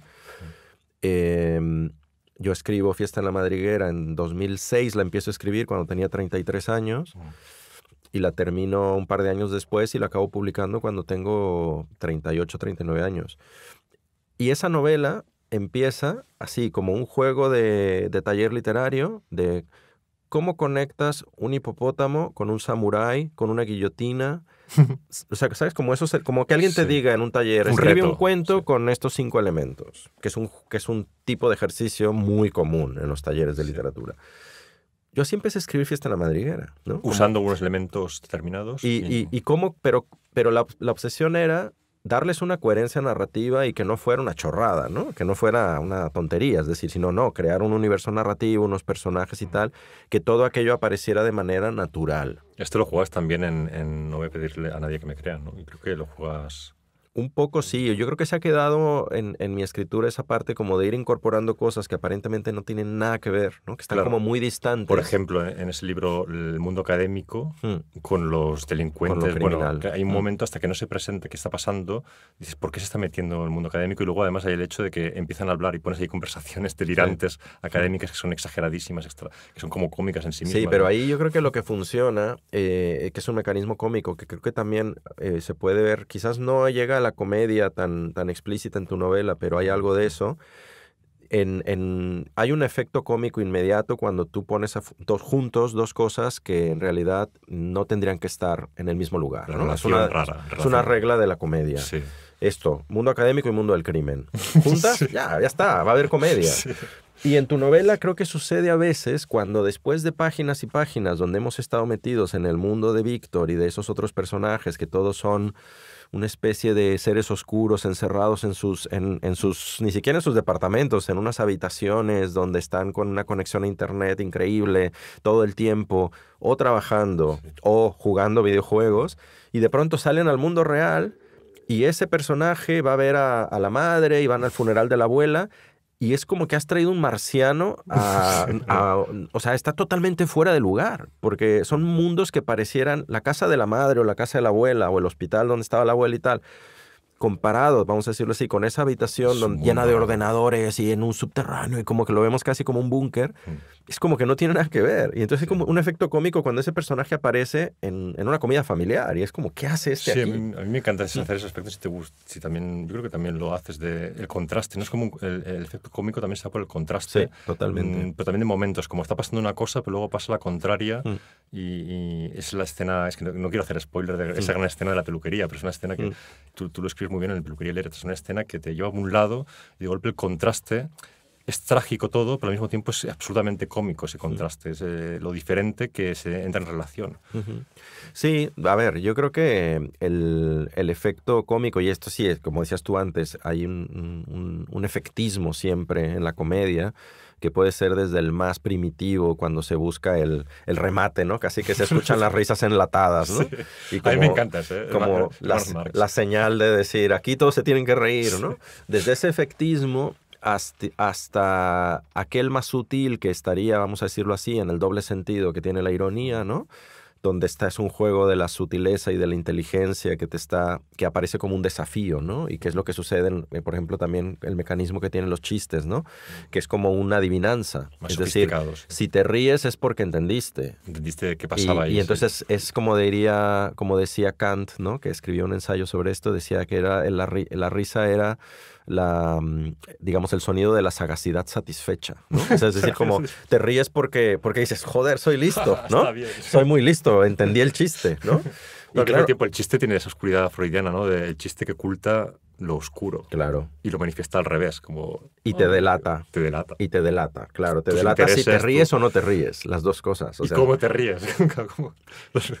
Speaker 2: Em, yo escribo Fiesta en la Madriguera en 2006, la empiezo a escribir cuando tenía 33 años y la termino un par de años después y la acabo publicando cuando tengo 38, 39 años. Y esa novela empieza así, como un juego de, de taller literario, de cómo conectas un hipopótamo con un samurái, con una guillotina, o sea, ¿sabes? Como, eso, como que alguien te diga en un taller, escribe un cuento con estos cinco elementos, que es, un, que es un tipo de ejercicio muy común en los talleres de literatura. Yo siempre empecé a escribir Fiesta en la Madriguera. Usando unos elementos determinados. Y, cómo, pero, pero la obsesión era darles una coherencia narrativa y que no fuera una chorrada, ¿no? Que no fuera una tontería, es decir, sino no, crear un universo narrativo, unos personajes y tal, que todo aquello apareciera de manera natural. Esto lo juegas también en, No voy a pedirle a nadie que me crea, ¿no? Y creo que lo juegas un poco sí, yo creo que se ha quedado en, en, mi escritura esa parte como de ir incorporando cosas que aparentemente no tienen nada que ver, ¿no? que están como muy
Speaker 1: distantes. Por ejemplo, ¿eh? en ese libro El mundo académico, hmm. con los delincuentes, bueno, hay un hmm. momento hasta que no se presenta qué está pasando, dices, ¿por qué se está metiendo el mundo académico? Y luego además hay el hecho de que empiezan a hablar y pones ahí conversaciones delirantes hmm. académicas que son exageradísimas, que son como cómicas en sí mismas. Sí, pero ahí
Speaker 2: yo creo que lo que funciona, eh, que es un mecanismo cómico, que creo que también eh, se puede ver, quizás no llega a la comedia tan, tan explícita en tu novela, pero hay algo de eso. En, hay un efecto cómico inmediato cuando tú pones dos, juntos dos cosas que en realidad no tendrían que estar en el mismo lugar. Es, una, regla de la comedia. Esto, mundo académico y mundo del crimen. Juntas, ya, ya está, va a haber comedia. Y en tu novela creo que sucede a veces cuando después de páginas y páginas donde hemos estado metidos en el mundo de Víctor y de esos otros personajes que todos son una especie de seres oscuros encerrados en sus, en, sus, ni siquiera en sus departamentos, en unas habitaciones donde están con una conexión a internet increíble todo el tiempo, o trabajando, o jugando videojuegos, y de pronto salen al mundo real y ese personaje va a ver a, la madre y van al funeral de la abuela y es como que has traído un marciano a, O sea, está totalmente fuera de lugar, porque son mundos que parecieran la casa de la madre o la casa de la abuela o el hospital donde estaba la abuela y tal comparado, vamos a decirlo así, con esa habitación llena de ordenadores y en un subterráneo y como que lo vemos casi como un búnker, es como que no tiene nada que ver. Y entonces es como un efecto cómico cuando ese personaje aparece en, una comida familiar y es como, ¿qué hace este sí, A mí,
Speaker 1: me encanta mm. hacer ese aspecto, si te si también, yo creo que también lo haces de el contraste, no es como el, efecto cómico también está por el contraste. totalmente. Mm, pero también de momentos, como está pasando una cosa, pero luego pasa la contraria. Mm. Y, es la escena, es que no, quiero hacer spoiler de esa mm. gran escena de la peluquería, pero es una escena que mm. tú, lo escribes muy bien en el peluquería es una escena que te lleva a un lado y de golpe el contraste es trágico todo, pero al mismo tiempo es absolutamente cómico ese mm. contraste, es, eh, lo diferente que se entra en relación.
Speaker 2: Sí, a ver, yo creo que el, efecto cómico, y esto sí, es, como decías tú antes, hay un, un, efectismo siempre en la comedia que puede ser desde el más primitivo, cuando se busca el, remate, ¿no? Casi que se escuchan las risas enlatadas, ¿no? Y a mí me encanta eh. Como la, la, señal de decir, aquí todos se tienen que reír, ¿no? Desde ese efectismo hasta, hasta, aquel más sutil que estaría, vamos a decirlo así, en el doble sentido que tiene la ironía, ¿no? Donde está es un juego de la sutileza y de la inteligencia que te está, que aparece como un desafío, ¿no? Y que es lo que sucede, eh, por ejemplo, también el mecanismo que tienen los chistes, ¿no? Que es como una adivinanza. es decir, si te ríes es porque entendiste. Entendiste qué pasaba y, ahí. Y entonces es como diría, como decía Kant, ¿no? Que escribió un ensayo sobre esto, decía que era la, la risa era la, mm, digamos, el sonido de la sagacidad satisfecha, Es decir, como te ríes porque, porque dices, joder, soy listo, ¿no? Soy muy listo, entendí el chiste, ¿no? el chiste tiene esa oscuridad freudiana, ¿no? el chiste que oculta lo oscuro. Claro. Y lo manifiesta al revés, como... Y te oh, delata. Te delata. Y te delata, claro. Te delata si te ríes o no te ríes, las dos cosas. ¿Y cómo te ríes?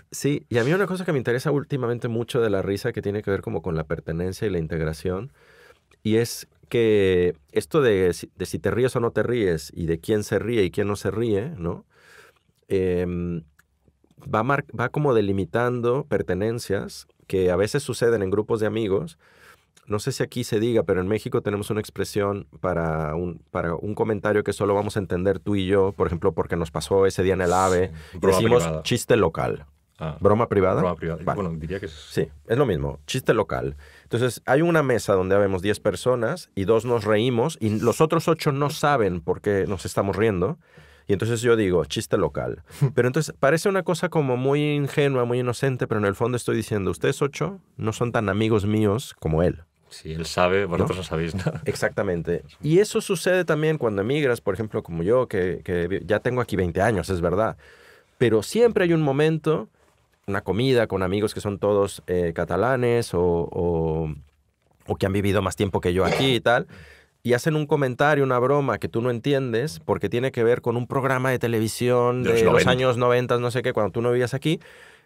Speaker 2: sí, y a mí una cosa que me interesa últimamente mucho de la risa que tiene que ver como con la pertenencia y la integración y es que esto de, si te ríes o no te ríes y de quién se ríe y quién no se ríe, ¿no? Em, va, va como delimitando pertenencias que a veces suceden en grupos de amigos. No sé si aquí se diga, pero en México tenemos una expresión para un, para un comentario que solo vamos a entender tú y yo, por ejemplo, porque nos pasó ese día en el AVE. decimos chiste local. Ah. ¿Broma privada? Bueno, diría que Sí, es lo mismo, chiste local. Entonces, hay una mesa donde habemos 10 personas y dos nos reímos y los otros ocho no saben por qué nos estamos riendo. Y entonces yo digo, chiste local. Pero entonces parece una cosa como muy ingenua, muy inocente, pero en el fondo estoy diciendo, ustedes ocho no son tan amigos míos como él. Si él sabe, vosotros no, pues no sabéis nada. Exactamente. Y eso sucede también cuando emigras, por ejemplo, como yo, que, que ya tengo aquí 20 años, es verdad. Pero siempre hay un momento una comida con amigos que son todos eh, catalanes o, que han vivido más tiempo que yo aquí y tal, y hacen un comentario, una broma que tú no entiendes porque tiene que ver con un programa de televisión de, los, años 90, no sé qué, cuando tú no vivías aquí,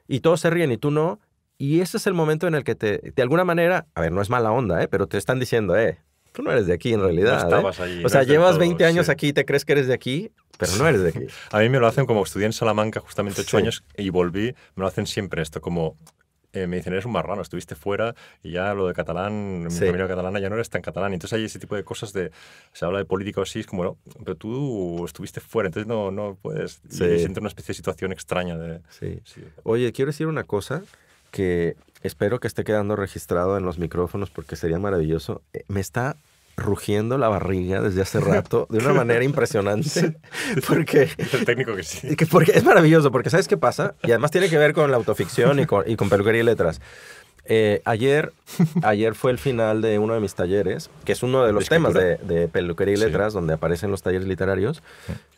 Speaker 2: y todos se ríen y tú no, y ese es el momento en el que te, de alguna manera, a ver, no es mala onda, ¿eh? pero te están diciendo, eh, tú no eres de aquí en realidad. ¿eh? estabas allí, o sea, llevas 20 años aquí aquí, te crees que eres de aquí, pero no eres de aquí. A mí me lo hacen como estudié en Salamanca justamente 8 años y volví, me lo hacen
Speaker 1: siempre esto, como eh, me dicen, eres un marrano, estuviste fuera y ya lo de catalán, mi familia catalana ya no eres tan catalán. entonces hay ese tipo de cosas de, se habla de política o así, es como, no, pero tú estuviste fuera, entonces no, no puedes. Sí. Y una especie de situación extraña de... Sí. sí.
Speaker 2: Oye, quiero decir una cosa que espero que esté quedando registrado en los micrófonos porque sería maravilloso. Eh, me está rugiendo la barriga desde hace rato de una manera impresionante. Porque, el técnico que sí. Porque es maravilloso, porque ¿sabes qué pasa? Y además tiene que ver con la autoficción y con, y con peluquería y letras. Eh, ayer, ayer fue el final de uno de mis talleres, que es uno de los temas de, peluquería y letras, donde aparecen los talleres literarios.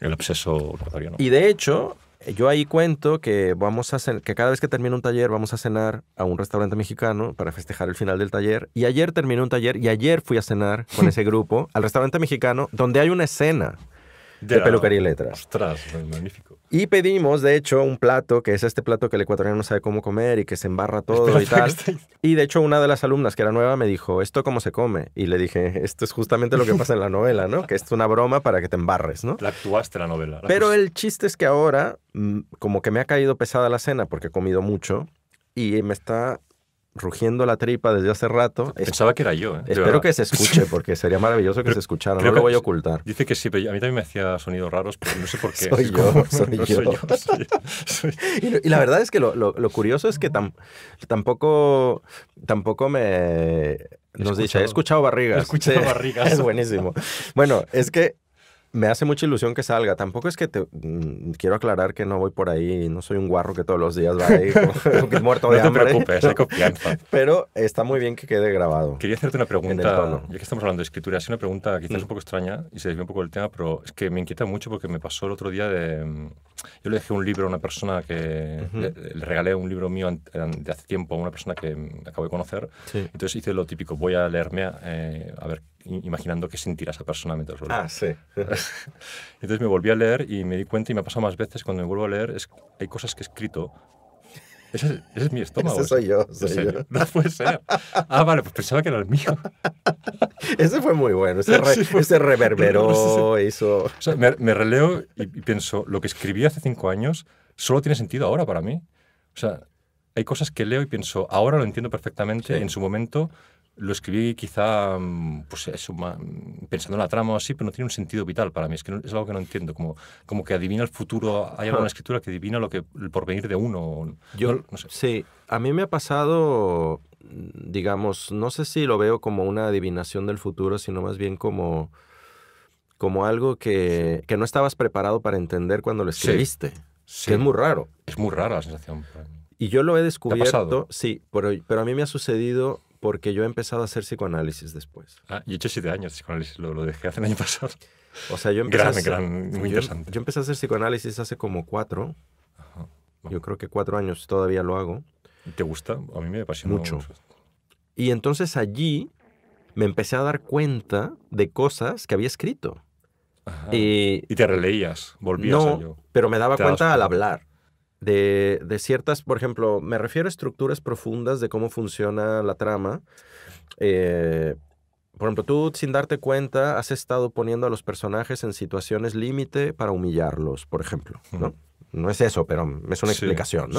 Speaker 2: El obseso ecuatoriano. Y de hecho, yo ahí cuento que vamos a que cada vez que termino un taller vamos a cenar a un restaurante mexicano para festejar el final del taller. Y ayer terminé un taller y ayer fui a cenar con ese grupo al restaurante mexicano donde hay una escena
Speaker 1: de, de peluquería y
Speaker 2: letras. Ostras, magnífico. Y pedimos, de hecho, un plato, que es este plato que el ecuatoriano no sabe cómo comer y que se embarra todo y tal. Y de hecho, una de las alumnas que era nueva me dijo, ¿esto cómo se come? Y le dije, esto es justamente lo que pasa en la novela, ¿no? Que es una broma para que te embarres, ¿no? La actuaste la novela. Pero el chiste es que ahora, mm, como que me ha caído pesada la cena porque he comido mucho y me está rugiendo la tripa desde hace rato. Pensaba que era yo. ¿eh? Espero que se escuche, porque sería maravilloso que se escuchara. No lo voy a ocultar. Dice que sí, pero a mí también me hacía sonidos raros, pero no sé por qué. Soy yo, soy yo. Y, la verdad es que lo, curioso es que tampoco, tampoco me... Nos dice, he escuchado barrigas. He escuchado barrigas. Es buenísimo. Bueno, es que me hace mucha ilusión que salga. Tampoco es que te. Mm, quiero aclarar que no voy por ahí, no soy un guarro que todos los días va ahí muerto de hambre. No te preocupes, hay confianza. Pero está muy bien que quede grabado. Quería hacerte una pregunta,
Speaker 1: ya que estamos hablando de escritura, es una pregunta quizás mm. un poco extraña y se desvió un poco del tema, pero es que me inquieta mucho porque me pasó el otro día de. Mm, yo le dejé un libro a una persona que. le, regalé un libro mío de hace tiempo a una persona que acabo de conocer. Entonces hice lo típico, voy a leerme eh, a ver imaginando qué sentirá esa persona mientras lo leo. Ah, sí. Entonces me volví a leer y me di cuenta y me ha pasado más veces cuando me vuelvo a leer, es, hay cosas que he escrito. Ese es, mi estómago. Ese soy yo, soy yo. No puede ser. Ah, vale, pues pensaba que era el mío.
Speaker 2: ese fue muy bueno, ese, ese reverberó, O
Speaker 1: sea, me, releo y, pienso, lo que escribí hace cinco años solo tiene sentido ahora para mí. O sea, hay cosas que leo y pienso, ahora lo entiendo perfectamente, en su momento lo escribí quizá mm, pues eso, pensando en la trama o así, pero no tiene un sentido vital para mí. Es que es algo que no entiendo.
Speaker 2: Como, como que adivina el futuro, hay alguna
Speaker 1: escritura que adivina lo que el porvenir de uno.
Speaker 2: Yo, Sí, a mí me ha pasado, digamos, no sé si lo veo como una adivinación del futuro, sino más bien como, como algo que, no estabas preparado para entender cuando lo escribiste. es muy raro. Es muy rara la sensación. Y yo lo he descubierto, sí, pero, pero a mí me ha sucedido porque yo he empezado a hacer psicoanálisis después.
Speaker 1: Ah, yo he hecho siete años de psicoanálisis, lo, dejé hace el año pasado. O sea, yo empecé, a,
Speaker 2: hacer, psicoanálisis hace como cuatro. Yo creo que cuatro años todavía lo hago. ¿Te gusta? A mí me apasiona mucho. mucho. Y entonces allí me empecé a dar cuenta de cosas que había escrito. Eh, y, te
Speaker 1: releías,
Speaker 2: volvías no, Pero me daba cuenta al hablar de, ciertas, por ejemplo, me refiero a estructuras profundas de cómo funciona la trama. Eh, por ejemplo, tú sin darte cuenta has estado poniendo a los personajes en situaciones límite para humillarlos, por ejemplo. ¿no? no es eso, pero es una explicación,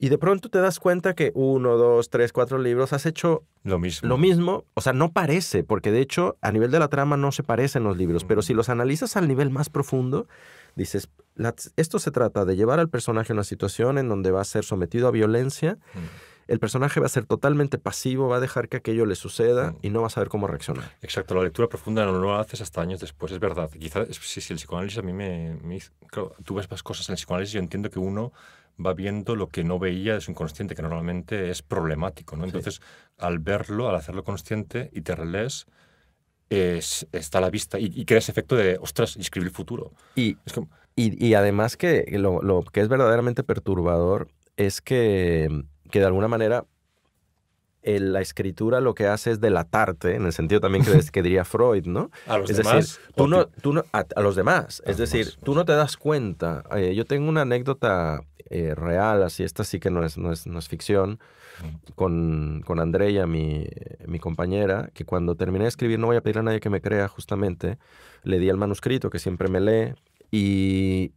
Speaker 2: Y de pronto te das cuenta que uno, dos, tres, cuatro libros has hecho lo mismo. Lo mismo, o sea, no parece, porque de hecho a nivel de la trama no se parecen los libros, pero si los analizas al nivel más profundo, Dices, esto se trata de llevar al personaje a una situación en donde va a ser sometido a violencia. Mm. El personaje va a ser totalmente pasivo, va a dejar que aquello le suceda mm. y no va a saber cómo reaccionar.
Speaker 1: Exacto, la lectura profunda no lo haces hasta años después, es verdad. Quizás, si el psicoanálisis a mí me, me tú ves más cosas en el psicoanálisis, yo entiendo que uno va viendo lo que no veía de su inconsciente, que normalmente es problemático, ¿no? Entonces, al verlo, al hacerlo consciente
Speaker 2: y te relees, es, está a la vista y, crea ese efecto de, ostras, inscribir el futuro. Y, y, además que lo, lo, que es verdaderamente perturbador es que, que de alguna manera eh, la escritura lo que hace es delatarte, en el sentido también que, diría Freud, ¿no? A los es demás. Decir, tú no, tú no, a, los demás. es decir, tú no te das cuenta. Eh, yo tengo una anécdota eh, real, así, esta sí que no es, no es, no es ficción, con, con Andrea, mi, mi compañera, que cuando terminé de escribir, no voy a pedir a nadie que me crea, justamente, le di el manuscrito, que siempre me lee, y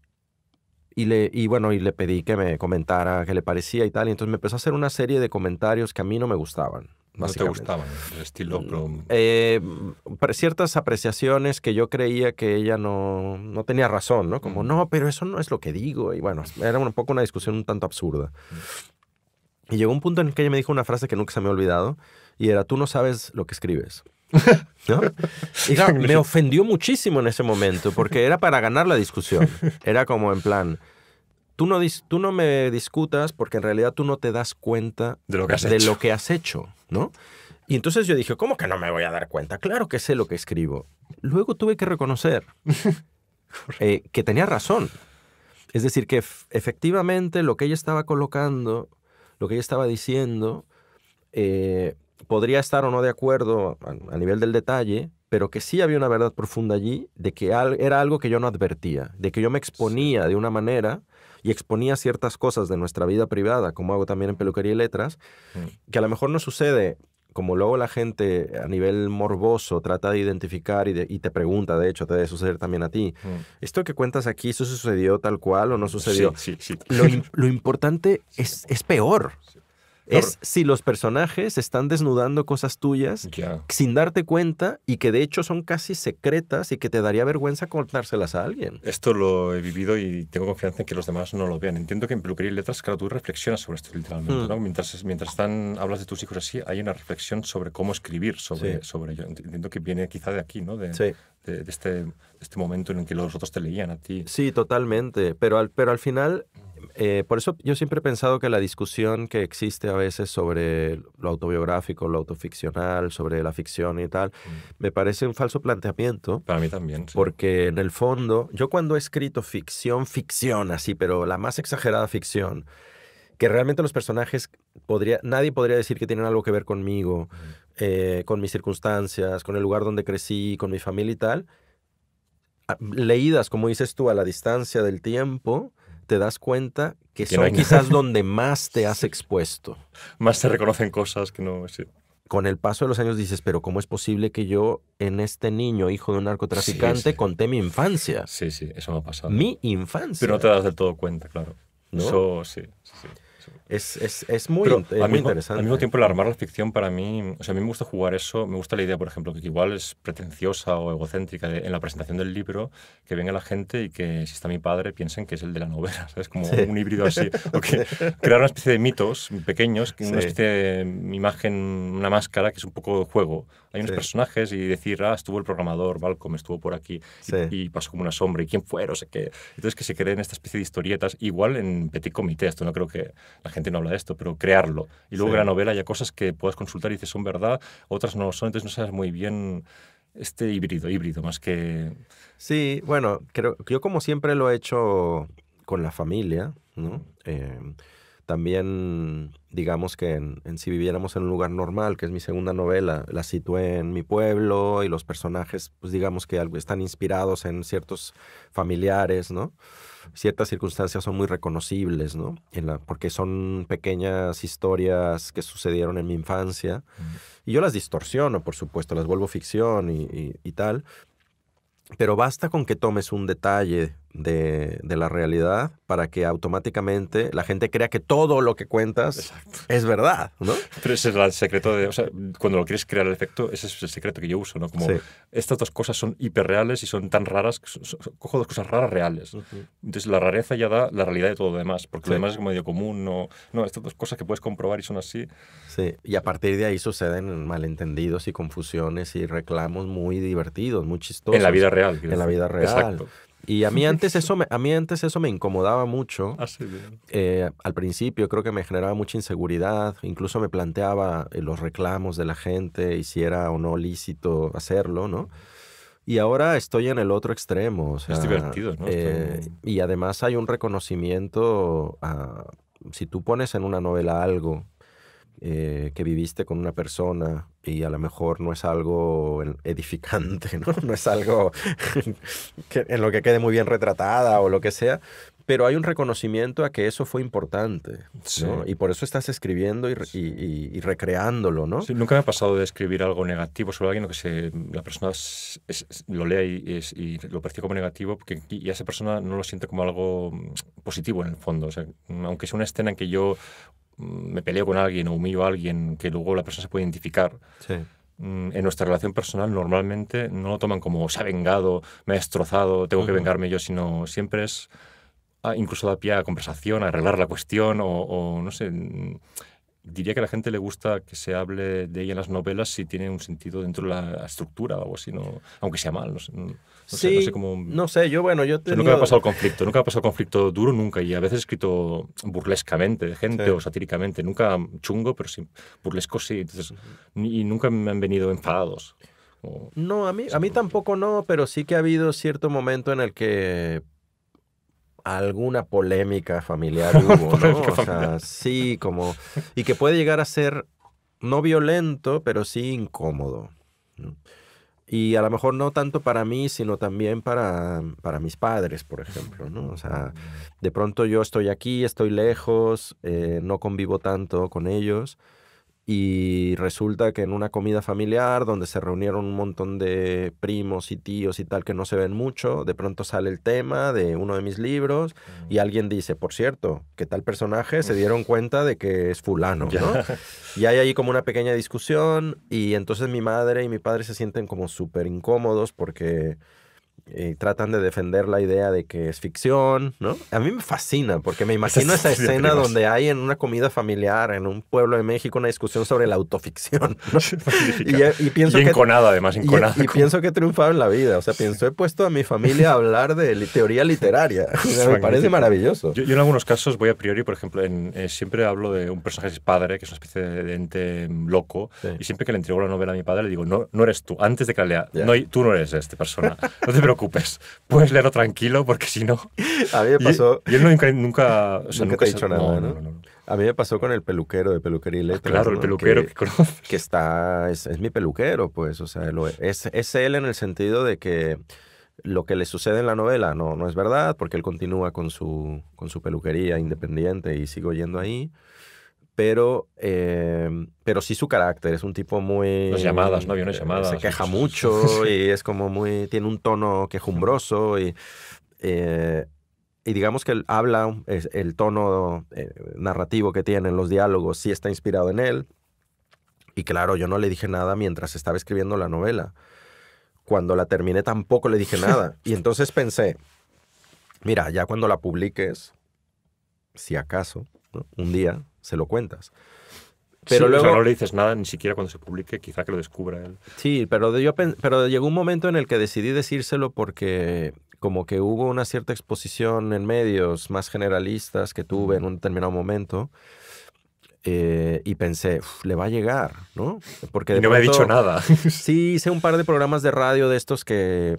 Speaker 2: y, le, y bueno, y le pedí que me comentara qué le parecía y tal. Y entonces me empezó a hacer una serie de comentarios que a mí no me gustaban. No te gustaban, el estilo. Mm, eh, mm, ciertas apreciaciones que yo creía que ella no, no tenía razón, ¿no? Como, no, pero eso no es lo que digo. Y bueno, era un poco una discusión un tanto absurda. Y llegó un punto en el que ella me dijo una frase que nunca se me ha olvidado, y era, tú no sabes lo que escribes. ¿No? Y me ofendió muchísimo en ese momento, porque era para ganar la discusión. Era como en plan, tú no, tú no me discutas porque en realidad tú no te das cuenta de lo que has, hecho. ¿no? Y entonces yo dije, ¿cómo que no me voy a dar cuenta? Claro que sé lo que escribo. Luego tuve que reconocer eh, que tenía razón. Es decir, que efectivamente lo que ella estaba colocando, lo que ella estaba diciendo, eh, podría estar o no de acuerdo a, nivel del detalle, pero que sí había una verdad profunda allí, de que era algo que yo no advertía, de que yo me exponía de una manera y exponía ciertas cosas de nuestra vida privada, como hago también en peluquería y letras, mm. que a lo mejor no sucede como luego la gente a nivel morboso trata de identificar y, te pregunta, de hecho, te debe suceder también a ti, mm. ¿esto que cuentas aquí, eso sucedió tal cual o no sucedió? Sí, Lo, importante es, es peor. Es si los personajes están desnudando cosas tuyas sin darte cuenta y que de hecho son casi secretas y que te daría vergüenza contárselas a alguien. Esto lo he vivido y tengo confianza en que los demás no lo vean. Entiendo que en peluquería letras, claro, tú reflexionas sobre
Speaker 1: esto literalmente. Mm. ¿no? Mientras, mientras están, hablas de tus hijos así, hay una reflexión sobre cómo escribir sobre, sobre ello. Entiendo que viene quizá de aquí, ¿no? De, este, este momento en el que los otros te leían
Speaker 2: a ti. Sí, totalmente. Pero pero al final eh, por eso yo siempre he pensado que la discusión que existe a veces sobre lo autobiográfico, lo autoficcional, sobre la ficción y tal, mm. me parece un falso planteamiento. Para mí también. Sí. Porque en el fondo, yo cuando he escrito ficción, ficción así, pero la más exagerada ficción, que realmente los personajes nadie podría decir que tienen algo que ver conmigo, mm. eh, con mis circunstancias, con el lugar donde crecí, con mi familia y tal, leídas, como dices tú, a la distancia del tiempo te das cuenta que, son quizás donde más te has expuesto. Más te reconocen cosas que no... Con el paso de los años dices, pero ¿cómo es posible que yo en este niño, hijo de un narcotraficante, conté mi infancia? Sí, sí, eso me ha pasado. Mi infancia. Pero no te das del todo cuenta, claro. ¿No? Eso sí. sí. Es, es, es muy, eh, interesante. Al mismo tiempo,
Speaker 1: el armar la ficción para mí, o sea, a mí me gusta jugar eso, me gusta la idea, por ejemplo, que igual es pretenciosa o egocéntrica en la presentación del libro, que venga la gente y que si está mi padre piensen que es el de la novela, ¿sabes? Como un híbrido así. O que crear una especie de mitos pequeños, una especie de imagen, una máscara, que es un poco de juego. Hay unos personajes y decir, ah, estuvo el programador, Balcom estuvo por aquí y, pasó como una sombra y quién fue, o sé qué. Entonces que se creen esta especie de historietas, igual en petit comité, esto no creo que la gente no habla de esto, pero crearlo. Y luego en la novela hay cosas que puedes consultar y dices son verdad, otras no lo son, entonces no
Speaker 2: sabes muy bien este híbrido, híbrido más que... Sí, bueno, creo, yo como siempre lo he hecho con la familia, ¿no? Eh, también, digamos que en, Si viviéramos en un lugar normal, que es mi segunda novela, la situé en mi pueblo y los personajes, pues digamos que están inspirados en ciertos familiares, ¿no? ciertas circunstancias son muy reconocibles, ¿no? porque son pequeñas historias que sucedieron en mi infancia. Y yo las distorsiono, por supuesto, las vuelvo ficción y tal. Pero basta con que tomes un detalle de, de, la realidad para que automáticamente la gente crea que todo lo que cuentas es verdad, ¿no? Pero ese es el secreto de, cuando lo quieres crear el efecto, ese
Speaker 1: es el secreto que yo uso, ¿no? Como estas dos cosas son hiperreales y son tan raras, que cojo dos cosas raras reales. Entonces la rareza ya da la realidad de todo lo demás, porque lo demás es como medio común, no, no, estas
Speaker 2: dos cosas que puedes comprobar y son así. Sí, y a partir de ahí suceden malentendidos y confusiones y reclamos muy divertidos, muy chistosos. En la vida real. En la vida real. Exacto. Y a mí antes eso me, a mí antes eso me incomodaba mucho. Ah, eh, al principio creo que me generaba mucha inseguridad, incluso me planteaba eh, los reclamos de la gente y si era o no lícito hacerlo, ¿no? Y ahora estoy en el otro extremo. ¿no? Eh, y además hay un reconocimiento a, si tú pones en una novela algo que viviste con una persona y a lo mejor no es algo edificante, ¿no? No es algo en lo que quede muy bien retratada o lo que sea, pero hay un reconocimiento a que eso fue importante, ¿no? Y por eso estás escribiendo y, recreándolo, ¿no? nunca me ha pasado de escribir algo negativo
Speaker 1: sobre alguien o que la persona lo lea y, lo percibe como negativo porque, y esa persona no lo siente como algo mm, positivo en el fondo. aunque sea una escena en que yo Mm, me peleo con alguien o humillo a alguien que luego la persona se puede identificar. Mm, en nuestra relación personal normalmente no lo toman como se ha vengado, me ha destrozado, tengo que vengarme yo, sino siempre es ah, incluso da pie a conversación, arreglar la cuestión o, o no sé, mm, diría que a la gente le gusta que se hable de ella en las novelas si tiene un sentido dentro de la estructura o algo así, no, aunque sea mal. No sé, no, sé, cómo, no sé yo bueno, yo... nunca me ha pasado conflicto, nunca ha pasado conflicto duro, nunca, y a veces he escrito burlescamente de gente o satíricamente, nunca chungo, pero sí, burlesco sí, y nunca me han venido enfadados.
Speaker 2: no, a mí, a mí tampoco no, pero sí que ha habido cierto momento en el que alguna polémica familiar hubo, ¿no? sí, como. Y que puede llegar a ser no violento, pero sí incómodo. Y a lo mejor no tanto para mí, sino también para, para mis padres, por ejemplo, ¿no? O sea, de pronto yo estoy aquí, estoy lejos, eh, no convivo tanto con ellos. Y resulta que en una comida familiar donde se reunieron un montón de primos y tíos y tal que no se ven mucho, de pronto sale el tema de uno de mis libros y alguien dice, por cierto, que tal personaje se dieron cuenta de que es fulano, ¿no? y hay ahí como una pequeña discusión y entonces mi madre y mi padre se sienten como súper incómodos porque y eh, tratan de defender la idea de que es ficción, ¿no? A mí me fascina porque me imagino esa, escena donde hay en una comida familiar, en un pueblo de México, una discusión sobre la autoficción. Eh, y, pienso y enconada, además, Y, pienso que he triunfado en la vida. O sea, pienso, he puesto a mi familia a hablar de teoría literaria. me parece
Speaker 1: maravilloso. Yo, en algunos casos voy a priori, por ejemplo, en, eh, siempre hablo de un personaje que padre, que es una especie de ente loco, y siempre que le entrego la novela a mi padre le digo, no, no eres tú, antes de que la lea, no, tú no eres esta persona. No pero preocupes, puedes leerlo tranquilo porque si no... A mí me pasó... Y, él nunca... Nunca, ha dicho nada,
Speaker 2: ¿no? a mí me pasó con el peluquero de peluquería y ah, claro, el peluquero que, Que está, es, es, mi peluquero, pues, o sea, es, es, él en el sentido de que lo que le sucede en la novela no, no es verdad, porque él continúa con su, con su peluquería independiente y sigo yendo ahí pero, em, pero sí su carácter. Es un tipo muy. llamadas, ¿no? Había eh, Se queja mucho y es como muy. Tiene un tono quejumbroso y. Eh, y digamos que habla, el tono eh, narrativo que tiene en los diálogos sí está inspirado en él. Y claro, yo no le dije nada mientras estaba escribiendo la novela. Cuando la terminé tampoco le dije nada. Y entonces pensé, mira, ya cuando la publiques, si acaso, un día, se lo cuentas. Pero luego... no le
Speaker 1: dices nada ni siquiera cuando se publique, quizá que lo descubra él.
Speaker 2: Sí, pero, yo pero llegó un momento en el que decidí decírselo porque como que hubo una cierta exposición en medios más generalistas que tuve en un determinado momento. Eh, y pensé, le va a llegar, ¿no? Porque no me ha dicho nada. sí, hice un par de programas de radio de estos que,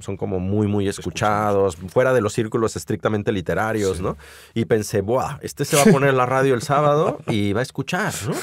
Speaker 2: son, como muy, muy escuchados, fuera de los círculos estrictamente literarios, ¿no? Y pensé, ¡buah! Este se va a poner en la radio el sábado y va a escuchar, ¿no?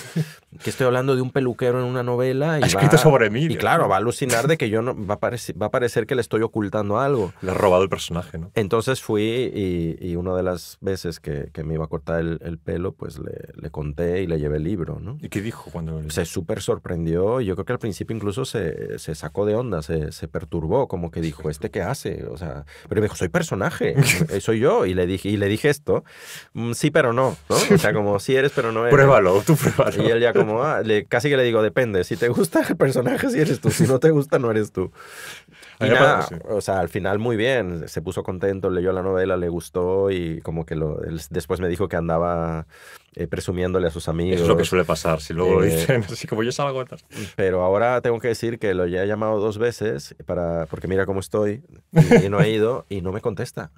Speaker 2: que estoy hablando de un peluquero en una novela. Y ha escrito sobre mí. Y claro, va a alucinar de que yo no, va, a parecer, va a parecer que le estoy ocultando algo. Le ha robado el personaje, ¿no? Entonces fui y, y una de las veces que, que, me iba a cortar el, el pelo, pues le, le, conté y le llevé el libro, ¿no? ¿Y qué dijo cuando Se súper sorprendió. Yo creo que al principio incluso se, se sacó de onda, se, se, perturbó, como que dijo, ¿este qué hace? O sea, pero me dijo, soy personaje, eh, soy yo. Y le dije, y le dije esto, mm, sí, pero no, ¿no? O sea, como sí eres, pero no eres. Pruébalo, tú pruébalo. Y él ya Ah, casi que le digo, depende, si te gusta el personaje, si eres tú, si no te gusta, no eres tú. o sea, al final muy bien, se puso contento, leyó la novela, le gustó y como que lo, después me dijo que andaba eh, presumiéndole a sus amigos. Es lo que suele pasar, si luego lo eh, dicen, como yo Pero ahora tengo que decir que lo ya he llamado dos veces para, porque mira cómo estoy y, y no ha ido y no me contesta.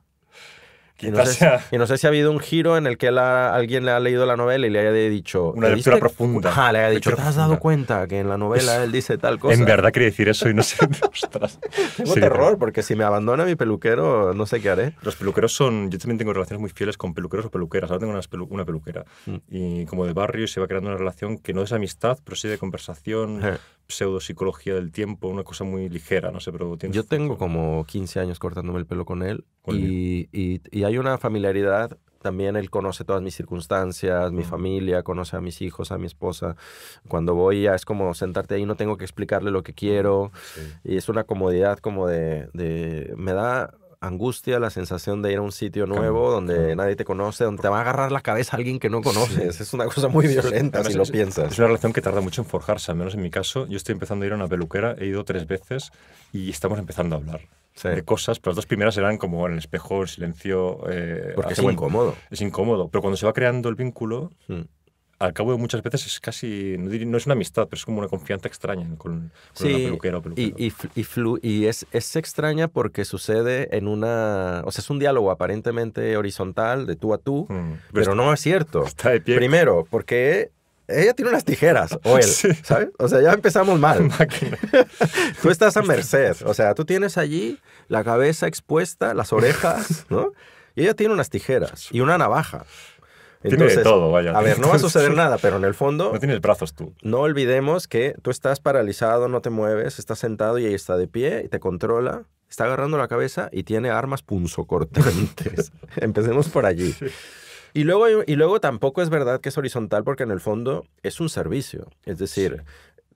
Speaker 2: Y no, sé, si ha habido un giro en el que alguien le ha leído la novela y le haya dicho... Una lectura profunda. le haya dicho, ¿te has dado cuenta que en la novela él dice tal cosa? En verdad quería
Speaker 1: decir eso y no sé... Ostras. Tengo terror,
Speaker 2: porque si me abandona mi peluquero, no
Speaker 1: sé qué haré. Los peluqueros son... Yo también tengo relaciones muy fieles con peluqueros o peluqueras. Ahora tengo una, peluquera. Mm. Y como de barrio se va creando una relación que no es amistad, pero sí de conversación... Eh pseudopsicología del tiempo, una cosa muy ligera, no sé, pero... Yo este
Speaker 2: tengo como 15 años cortándome el pelo con él y, y, hay una familiaridad, también él conoce todas mis circunstancias, mi mm. familia, conoce a mis hijos, a mi esposa. Cuando voy ya es como sentarte ahí, no tengo que explicarle lo que mm, quiero y es una comodidad como de, de me da angustia, la sensación de ir a un sitio nuevo donde nadie te conoce, donde te va a agarrar la cabeza alguien que no conoces. Es una cosa muy violenta si lo piensas. Es
Speaker 1: una relación que tarda mucho en forjarse, al menos en mi caso. Yo estoy empezando a ir a una peluquera, he ido tres veces y estamos empezando a hablar. de cosas, pero las dos primeras eran como el espejo, el silencio. Eh, Porque es incómodo. Es incómodo, pero cuando se va creando el vínculo,
Speaker 2: hmm al cabo de muchas veces es casi, no, es una amistad, pero es como una confianza extraña con, con sí, peluquera peluquero. Y, y, y es, es, extraña porque sucede en una, o sea, es un diálogo aparentemente horizontal, de tú a tú, mm, pero, no es cierto. Primero, porque ella tiene unas tijeras, o él, ¿sabes? O sea, ya empezamos mal. tú estás a merced, o sea, tú tienes allí la cabeza expuesta, las orejas, ¿no? Y ella tiene unas tijeras y una navaja todo, vaya. A ver, no va a suceder nada, pero en el fondo. No tienes brazos tú. No olvidemos que tú estás paralizado, no te mueves, estás sentado y ahí está de pie y te controla. Está agarrando la cabeza y tiene armas punzocortantes. Empecemos por allí. Y luego, y luego tampoco es verdad que es horizontal porque en el fondo es un servicio. Es decir,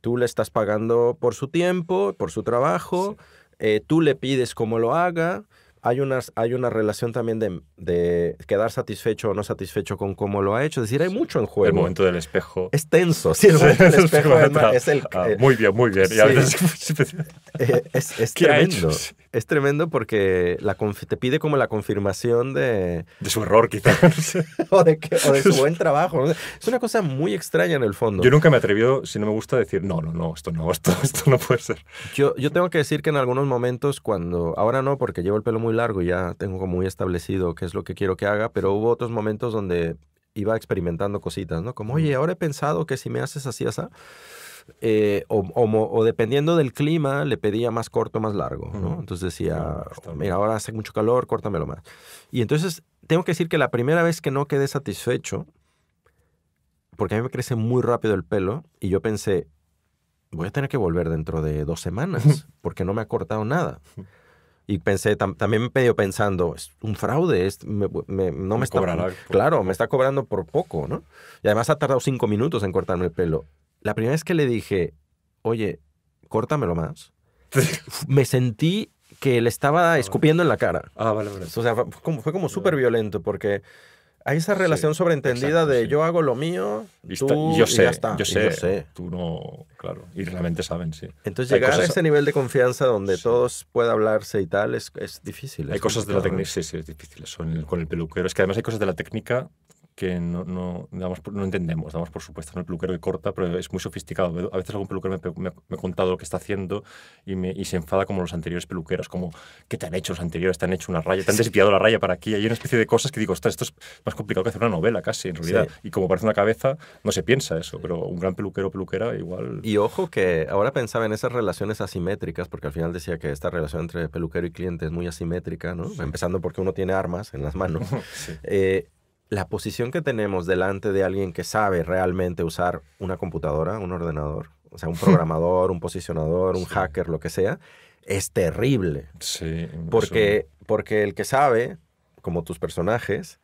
Speaker 2: tú le estás pagando por su tiempo, por su trabajo, eh, tú le pides cómo lo haga, hay una, hay una relación también de, quedar satisfecho o no satisfecho con cómo lo ha hecho. Es decir, hay mucho en juego. El momento del espejo. Es tenso. el espejo es, el... Ah, muy bien, muy bien. es, eh, Ha hecho? Es tremendo porque la te pide como la confirmación de... De su error, quizás. o, de que, o de su buen trabajo. Es una cosa muy extraña en el fondo. Yo nunca me atrevió si no me gusta, decir, no, no, no, esto no, esto, esto no puede ser. Yo, yo tengo que decir que en algunos momentos, cuando... Ahora no, porque llevo el pelo muy largo y ya tengo como muy establecido qué es lo que quiero que haga, pero hubo otros momentos donde iba experimentando cositas, ¿no? Como, oye, ahora he pensado que si me haces así, así eh, o, dependiendo del clima, le pedía más corto, o más largo. Entonces decía, pues, mira, ahora hace mucho calor, córtamelo más. Y entonces tengo que decir que la primera vez que no quedé satisfecho, porque a mí me crece muy rápido el pelo, y yo pensé, voy a tener que volver dentro de dos semanas, porque no me ha cortado nada. Y pensé, también me pedió pensando, es un fraude, no me, está... claro, me está cobrando por poco, ¿no? Y además ha tardado cinco minutos en cortarme el pelo la primera vez que le dije, oye, córtamelo más, me sentí que le estaba ah, escupiendo en la cara. Ah, vale, vale. O sea, fue como, súper violento porque hay esa relación sobreentendida de yo hago lo mío, y tú yo sé, y ya Yo sé, yo sé,
Speaker 1: Tú no, claro. Y realmente saben, sí. Entonces llegar a ese
Speaker 2: nivel de confianza donde todos puede hablarse y tal es, difícil. hay cosas de la ¿eh? técnica,
Speaker 1: sí, sí, es difícil. Eso, con el peluquero. Es que además hay cosas de la técnica que no, no, damos, no entendemos, damos por supuesto. El peluquero que corta, pero es muy sofisticado. A veces algún peluquero me, me, ha contado lo que está haciendo y, me, y se enfada como los anteriores peluqueros, como, ¿qué te han hecho los anteriores? Te han hecho una raya, te han desviado la raya para aquí. Hay una especie de cosas que digo, esto es más complicado que hacer una novela casi, en realidad. Y como parece una cabeza, no se piensa eso, pero un gran peluquero peluquera
Speaker 2: igual... Y ojo que ahora pensaba en esas relaciones asimétricas, porque al final decía que esta relación entre peluquero y cliente es muy asimétrica, ¿no? Empezando porque uno tiene armas en las manos. Eh, la posición que tenemos delante de alguien que sabe realmente usar una computadora, un ordenador, o sea, un programador, un posicionador, un hacker, lo que sea, es terrible. Sí. Porque, porque el que sabe, como tus personajes,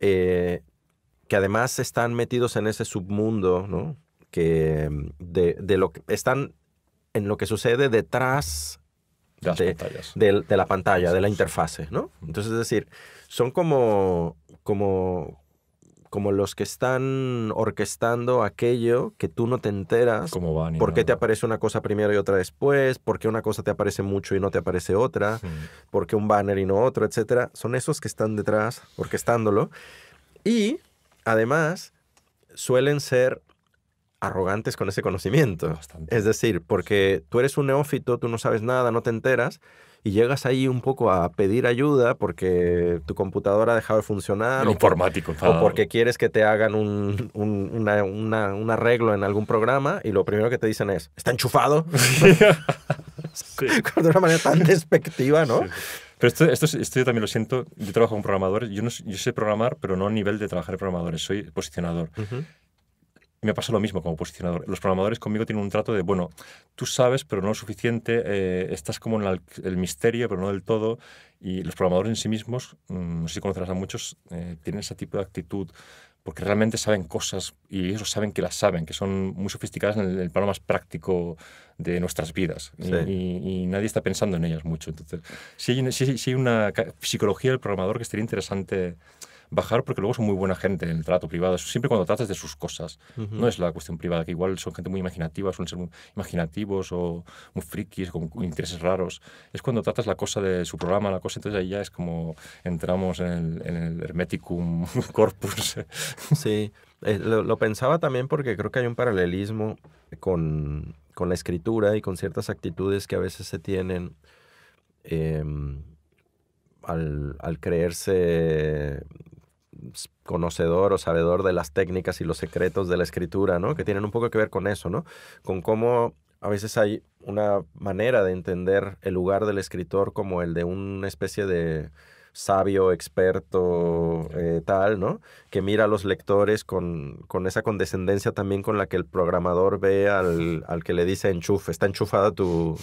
Speaker 2: eh, que además están metidos en ese submundo, ¿no? Que mm, de, lo que están en lo que sucede detrás de, de, la pantalla, de la interfase, ¿no? Entonces, es decir, son como como, como los que están orquestando aquello que tú no te enteras. ¿Por qué te aparece una cosa primero y otra después? ¿Por qué una cosa te aparece mucho y no te aparece otra? ¿Por qué un banner y no otro? Etcétera. Son esos que están detrás orquestándolo. Y además suelen ser arrogantes con ese conocimiento. Es decir, porque tú eres un neófito, tú no sabes nada, no te enteras y llegas ahí un poco a pedir ayuda porque tu computadora ha dejado de funcionar. o informático, O porque quieres que te hagan un, un, un, arreglo en algún programa y lo primero que te dicen es, ¿está enchufado? De una manera tan despectiva, ¿no? Pero esto, esto, esto, yo
Speaker 1: también lo siento. Yo trabajo con programadores. Yo, no, yo sé programar, pero no a nivel de trabajar de programadores. Soy posicionador me pasa lo mismo como posicionador. Los programadores conmigo tienen un trato de, bueno, tú sabes, pero no lo suficiente, eh, estás como en el, misterio, pero no del todo. Y los programadores en sí mismos, mm, no sé si conocerás a muchos, eh, tienen ese tipo de actitud porque realmente saben cosas y ellos saben que las saben, que son muy sofisticadas en el, plano más práctico de nuestras vidas y, nadie está pensando en ellas mucho. Entonces, si hay, hay una psicología del programador que sería interesante bajar porque luego son muy buena gente en el trato privado, siempre cuando tratas de sus cosas. No es la cuestión privada, que igual son gente muy imaginativa, suelen ser muy imaginativos o muy frikis, con intereses raros. Es cuando tratas la cosa de su programa, la cosa, entonces ahí ya es
Speaker 2: como entramos en el, en el hermeticum corpus. Sí, eh, lo, pensaba también porque creo que hay un paralelismo con, con, la escritura y con ciertas actitudes que a veces se tienen em, al, al, creerse conocedor o sabedor de las técnicas y los secretos de la escritura, ¿no? Que tienen un poco que ver con eso, ¿no? Con cómo a veces hay una manera de entender el lugar del escritor como el de una especie de sabio, experto, eh, tal, ¿no? Que mira a los lectores con, con, esa condescendencia también con la que el programador ve al, al que le dice enchufe, está enchufada tu,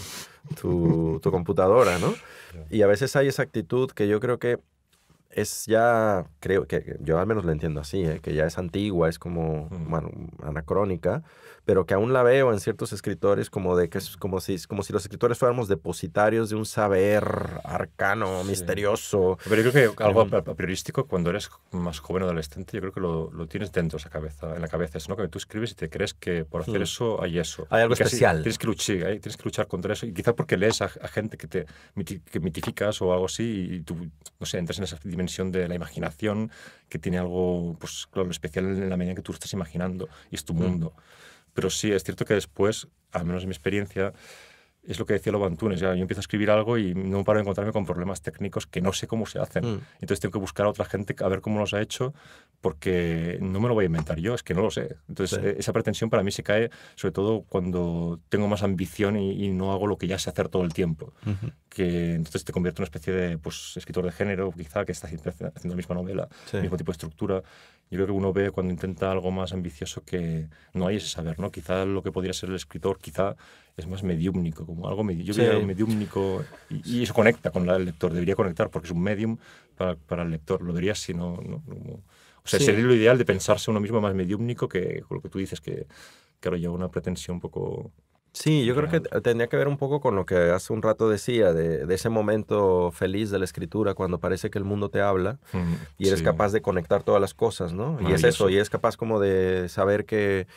Speaker 2: tu, tu computadora, ¿no? Y a veces hay esa actitud que yo creo que es ya, creo que yo al menos lo entiendo así, ¿eh? que ya es antigua, es como, anacrónica, pero que aún la veo en ciertos escritores como de que es como si, como si los escritores fuéramos depositarios de un saber arcano, misterioso. Pero yo creo que algo a
Speaker 1: priorístico cuando eres más joven o adolescente, yo creo que lo, lo tienes dentro esa cabeza, en la cabeza, es ¿no? que tú escribes y te crees que por hacer hmm. eso hay eso. Hay algo especial. Tienes que luchar, tienes que luchar contra eso y quizá porque lees a, gente que te mitificas o algo así y tú, no sé, entras en esa dimensión de la imaginación que tiene algo, pues claro, especial en la medida que tú estás imaginando y es tu hmm. mundo. Pero sí, es cierto que después, al menos en mi experiencia, es lo que decía Lobantunes. Ya, yo empiezo a escribir algo y no paro de encontrarme con problemas técnicos que no sé cómo se hacen. Mm. Entonces tengo que buscar a otra gente a ver cómo los ha hecho, porque no me lo voy a inventar yo, es que no lo sé. Entonces eh, esa pretensión para mí se cae, sobre todo cuando tengo más ambición y, no hago lo que ya sé hacer todo el tiempo. que Entonces te convierto en una especie de pues, escritor de género, quizá, que está haciendo la misma novela, el mismo tipo de estructura yo creo que uno ve cuando intenta algo más ambicioso que no hay ese saber, ¿no? Quizá lo que podría ser el escritor, quizá es más mediúmnico, como algo medio. yo mediúmnico y, y, eso conecta con la, el lector, debería conectar porque es un medium para, el lector, lo diría si no, o sea, sería lo ideal de pensarse uno mismo más
Speaker 2: mediúmnico que lo que tú dices, que claro, lleva una pretensión un poco Sí, yo creo que tendría que ver un poco con lo que hace un rato decía, de, ese momento feliz de la escritura, cuando parece que el mundo te habla y eres capaz de conectar todas las cosas, ¿no? Y es eso, y es capaz como de saber que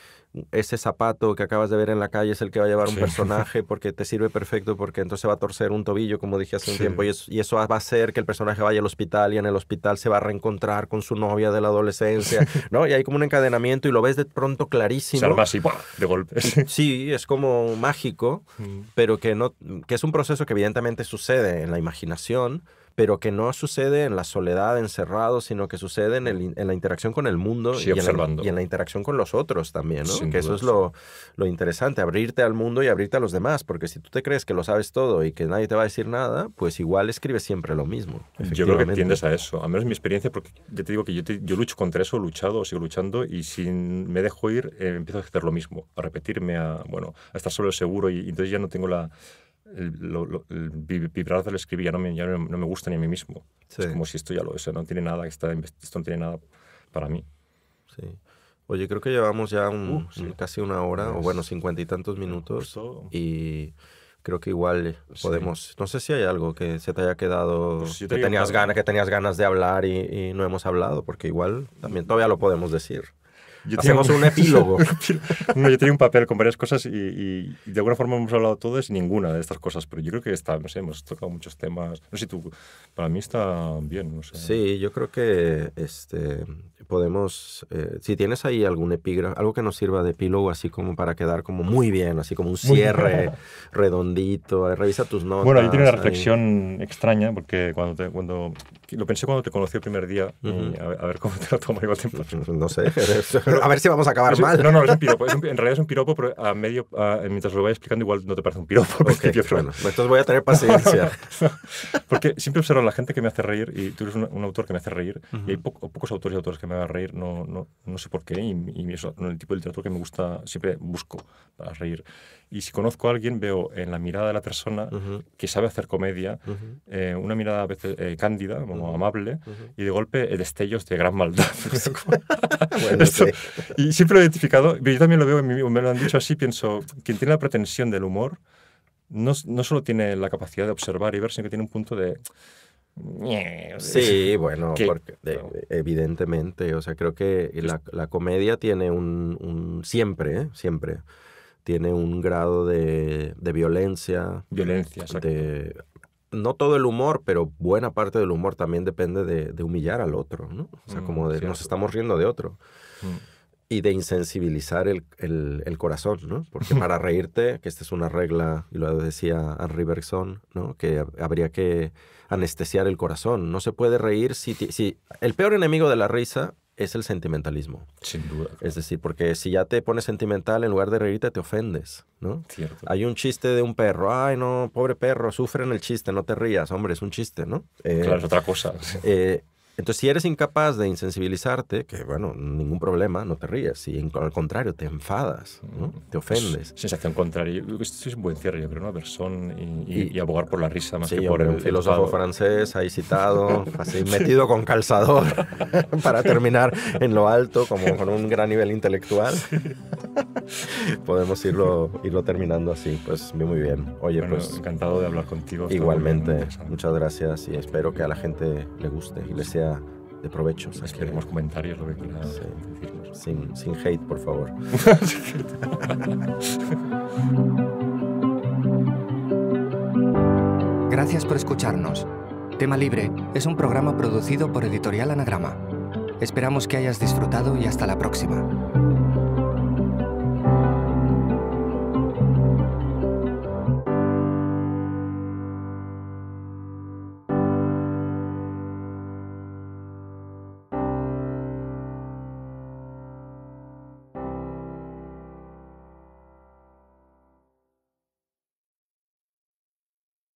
Speaker 2: ese zapato que acabas de ver en la calle es el que va a llevar un personaje porque te sirve perfecto, porque entonces va a torcer un tobillo, como dije hace un tiempo, y eso, va a hacer que el personaje vaya al hospital y en el hospital se va a reencontrar con su novia de la adolescencia, ¿no? Y hay como un encadenamiento y lo ves de pronto clarísimo. de golpe. sí, es como mágico, mm. pero que, no, que es un proceso que evidentemente sucede en la imaginación, pero que no sucede en la soledad, encerrado, sino que sucede en, en la interacción con el mundo y, En la, interacción con los otros también, ¿no? que eso es lo, interesante, abrirte al mundo y abrirte a los demás, porque si tú te crees que lo sabes todo y que nadie te va a decir nada, pues igual escribes siempre lo mismo. Yo creo que tiendes a eso, a menos mi experiencia, porque ya te digo que yo, lucho contra eso, luchado, sigo luchando, y si
Speaker 1: me dejo ir, eh, empiezo a hacer lo mismo, a repetirme, a, bueno, a estar solo seguro, y entonces ya no tengo la el, lo, el del escribir ya, no me, no, me, gusta ni a mí mismo. Es como si esto ya lo, o no tiene nada, está, esto no tiene nada para mí.
Speaker 2: Sí. Oye, creo que llevamos ya un, uh, casi una hora, o bueno, cincuenta y tantos minutos. Y creo que igual podemos. No sé si hay algo que se te haya quedado, pues que tenías ganas, que tenías ganas de hablar y, y, no hemos hablado, porque igual también todavía lo podemos decir. Yo Hacemos un epílogo.
Speaker 1: yo
Speaker 2: tenía un papel con varias cosas y, de alguna forma hemos hablado
Speaker 1: todos y ninguna de estas cosas, pero yo creo que está, no sé, hemos tocado muchos temas. No sé si tú, para mí está
Speaker 2: bien, no sé. Sí, yo creo que este, podemos, eh, si tienes ahí algún epígrafo, algo que nos sirva de epílogo, así como para quedar como muy bien, así como un cierre redondito, eh, revisa tus notas. Bueno, ahí tiene una reflexión
Speaker 1: extraña, porque cuando, te, cuando lo pensé cuando te conocí el primer día, a, ver, cómo te lo tomo igual tiempo. No sé, a ver si vamos a acabar mal. No, no, es un piropo, en realidad es un piropo, pero a medio, mientras lo vaya explicando igual no te parece un piropo. Al bueno, pues entonces voy a tener paciencia. porque siempre observo a la gente que me hace reír, y tú eres un, autor que me hace reír, y hay pocos autores y autores que me a reír, no, no, no sé por qué, y, y el tipo de literatura que me gusta, siempre busco para reír. Y si conozco a alguien, veo en la mirada de la persona que sabe hacer comedia, eh, una mirada a veces eh, cándida, como amable, y de golpe eh, destellos de gran maldad. y siempre lo he identificado, yo también lo veo me lo han dicho así, pienso, quien tiene la pretensión del humor, no, no solo tiene la capacidad de observar y ver, sino que tiene un punto de Sí, bueno, porque
Speaker 2: evidentemente, o sea, creo que la, comedia tiene un, siempre, ¿eh? siempre, tiene un grado de, violencia. Violencia, de, no todo el humor, pero buena parte del humor también depende de, humillar al otro, ¿no? O sea, mm, como de nos estamos riendo de otro. Mm y de insensibilizar el, corazón, ¿no? Porque para reírte, que esta es una regla, y lo decía Henry Bergson, ¿no? Que habría que anestesiar el corazón. No se puede reír si, si... El peor enemigo de la risa es el sentimentalismo. Sin duda. Es decir, porque si ya te pones sentimental, en lugar de reírte, te ofendes, ¿no? Cierto. Hay un chiste de un perro. Ay, no, pobre perro, sufren el chiste, no te rías. Hombre, es un chiste, ¿no? Eh, claro, es otra cosa. Eh, entonces, si eres incapaz de insensibilizarte, que bueno, ningún problema, no te ríes. si al contrario, te enfadas, mm, te pues, ofendes.
Speaker 1: Sensación contraria. Esto es un buen cierre, yo
Speaker 2: creo, ¿no? y, abogar por la risa más que por el. Un filósofo francés ahí citado, así metido con calzador para terminar en lo alto, como con un gran nivel intelectual. Podemos irlo, irlo terminando así. Pues muy bien. Oye, pues. Encantado de hablar contigo. Igualmente, muchas gracias y espero que a la gente le guste y le sea de provecho. O Esperemos comentarios, lo que quieras Sin, sin hate, por favor.
Speaker 1: Gracias por escucharnos. Tema Libre es un programa producido por Editorial Anagrama. Esperamos que hayas disfrutado y hasta la próxima.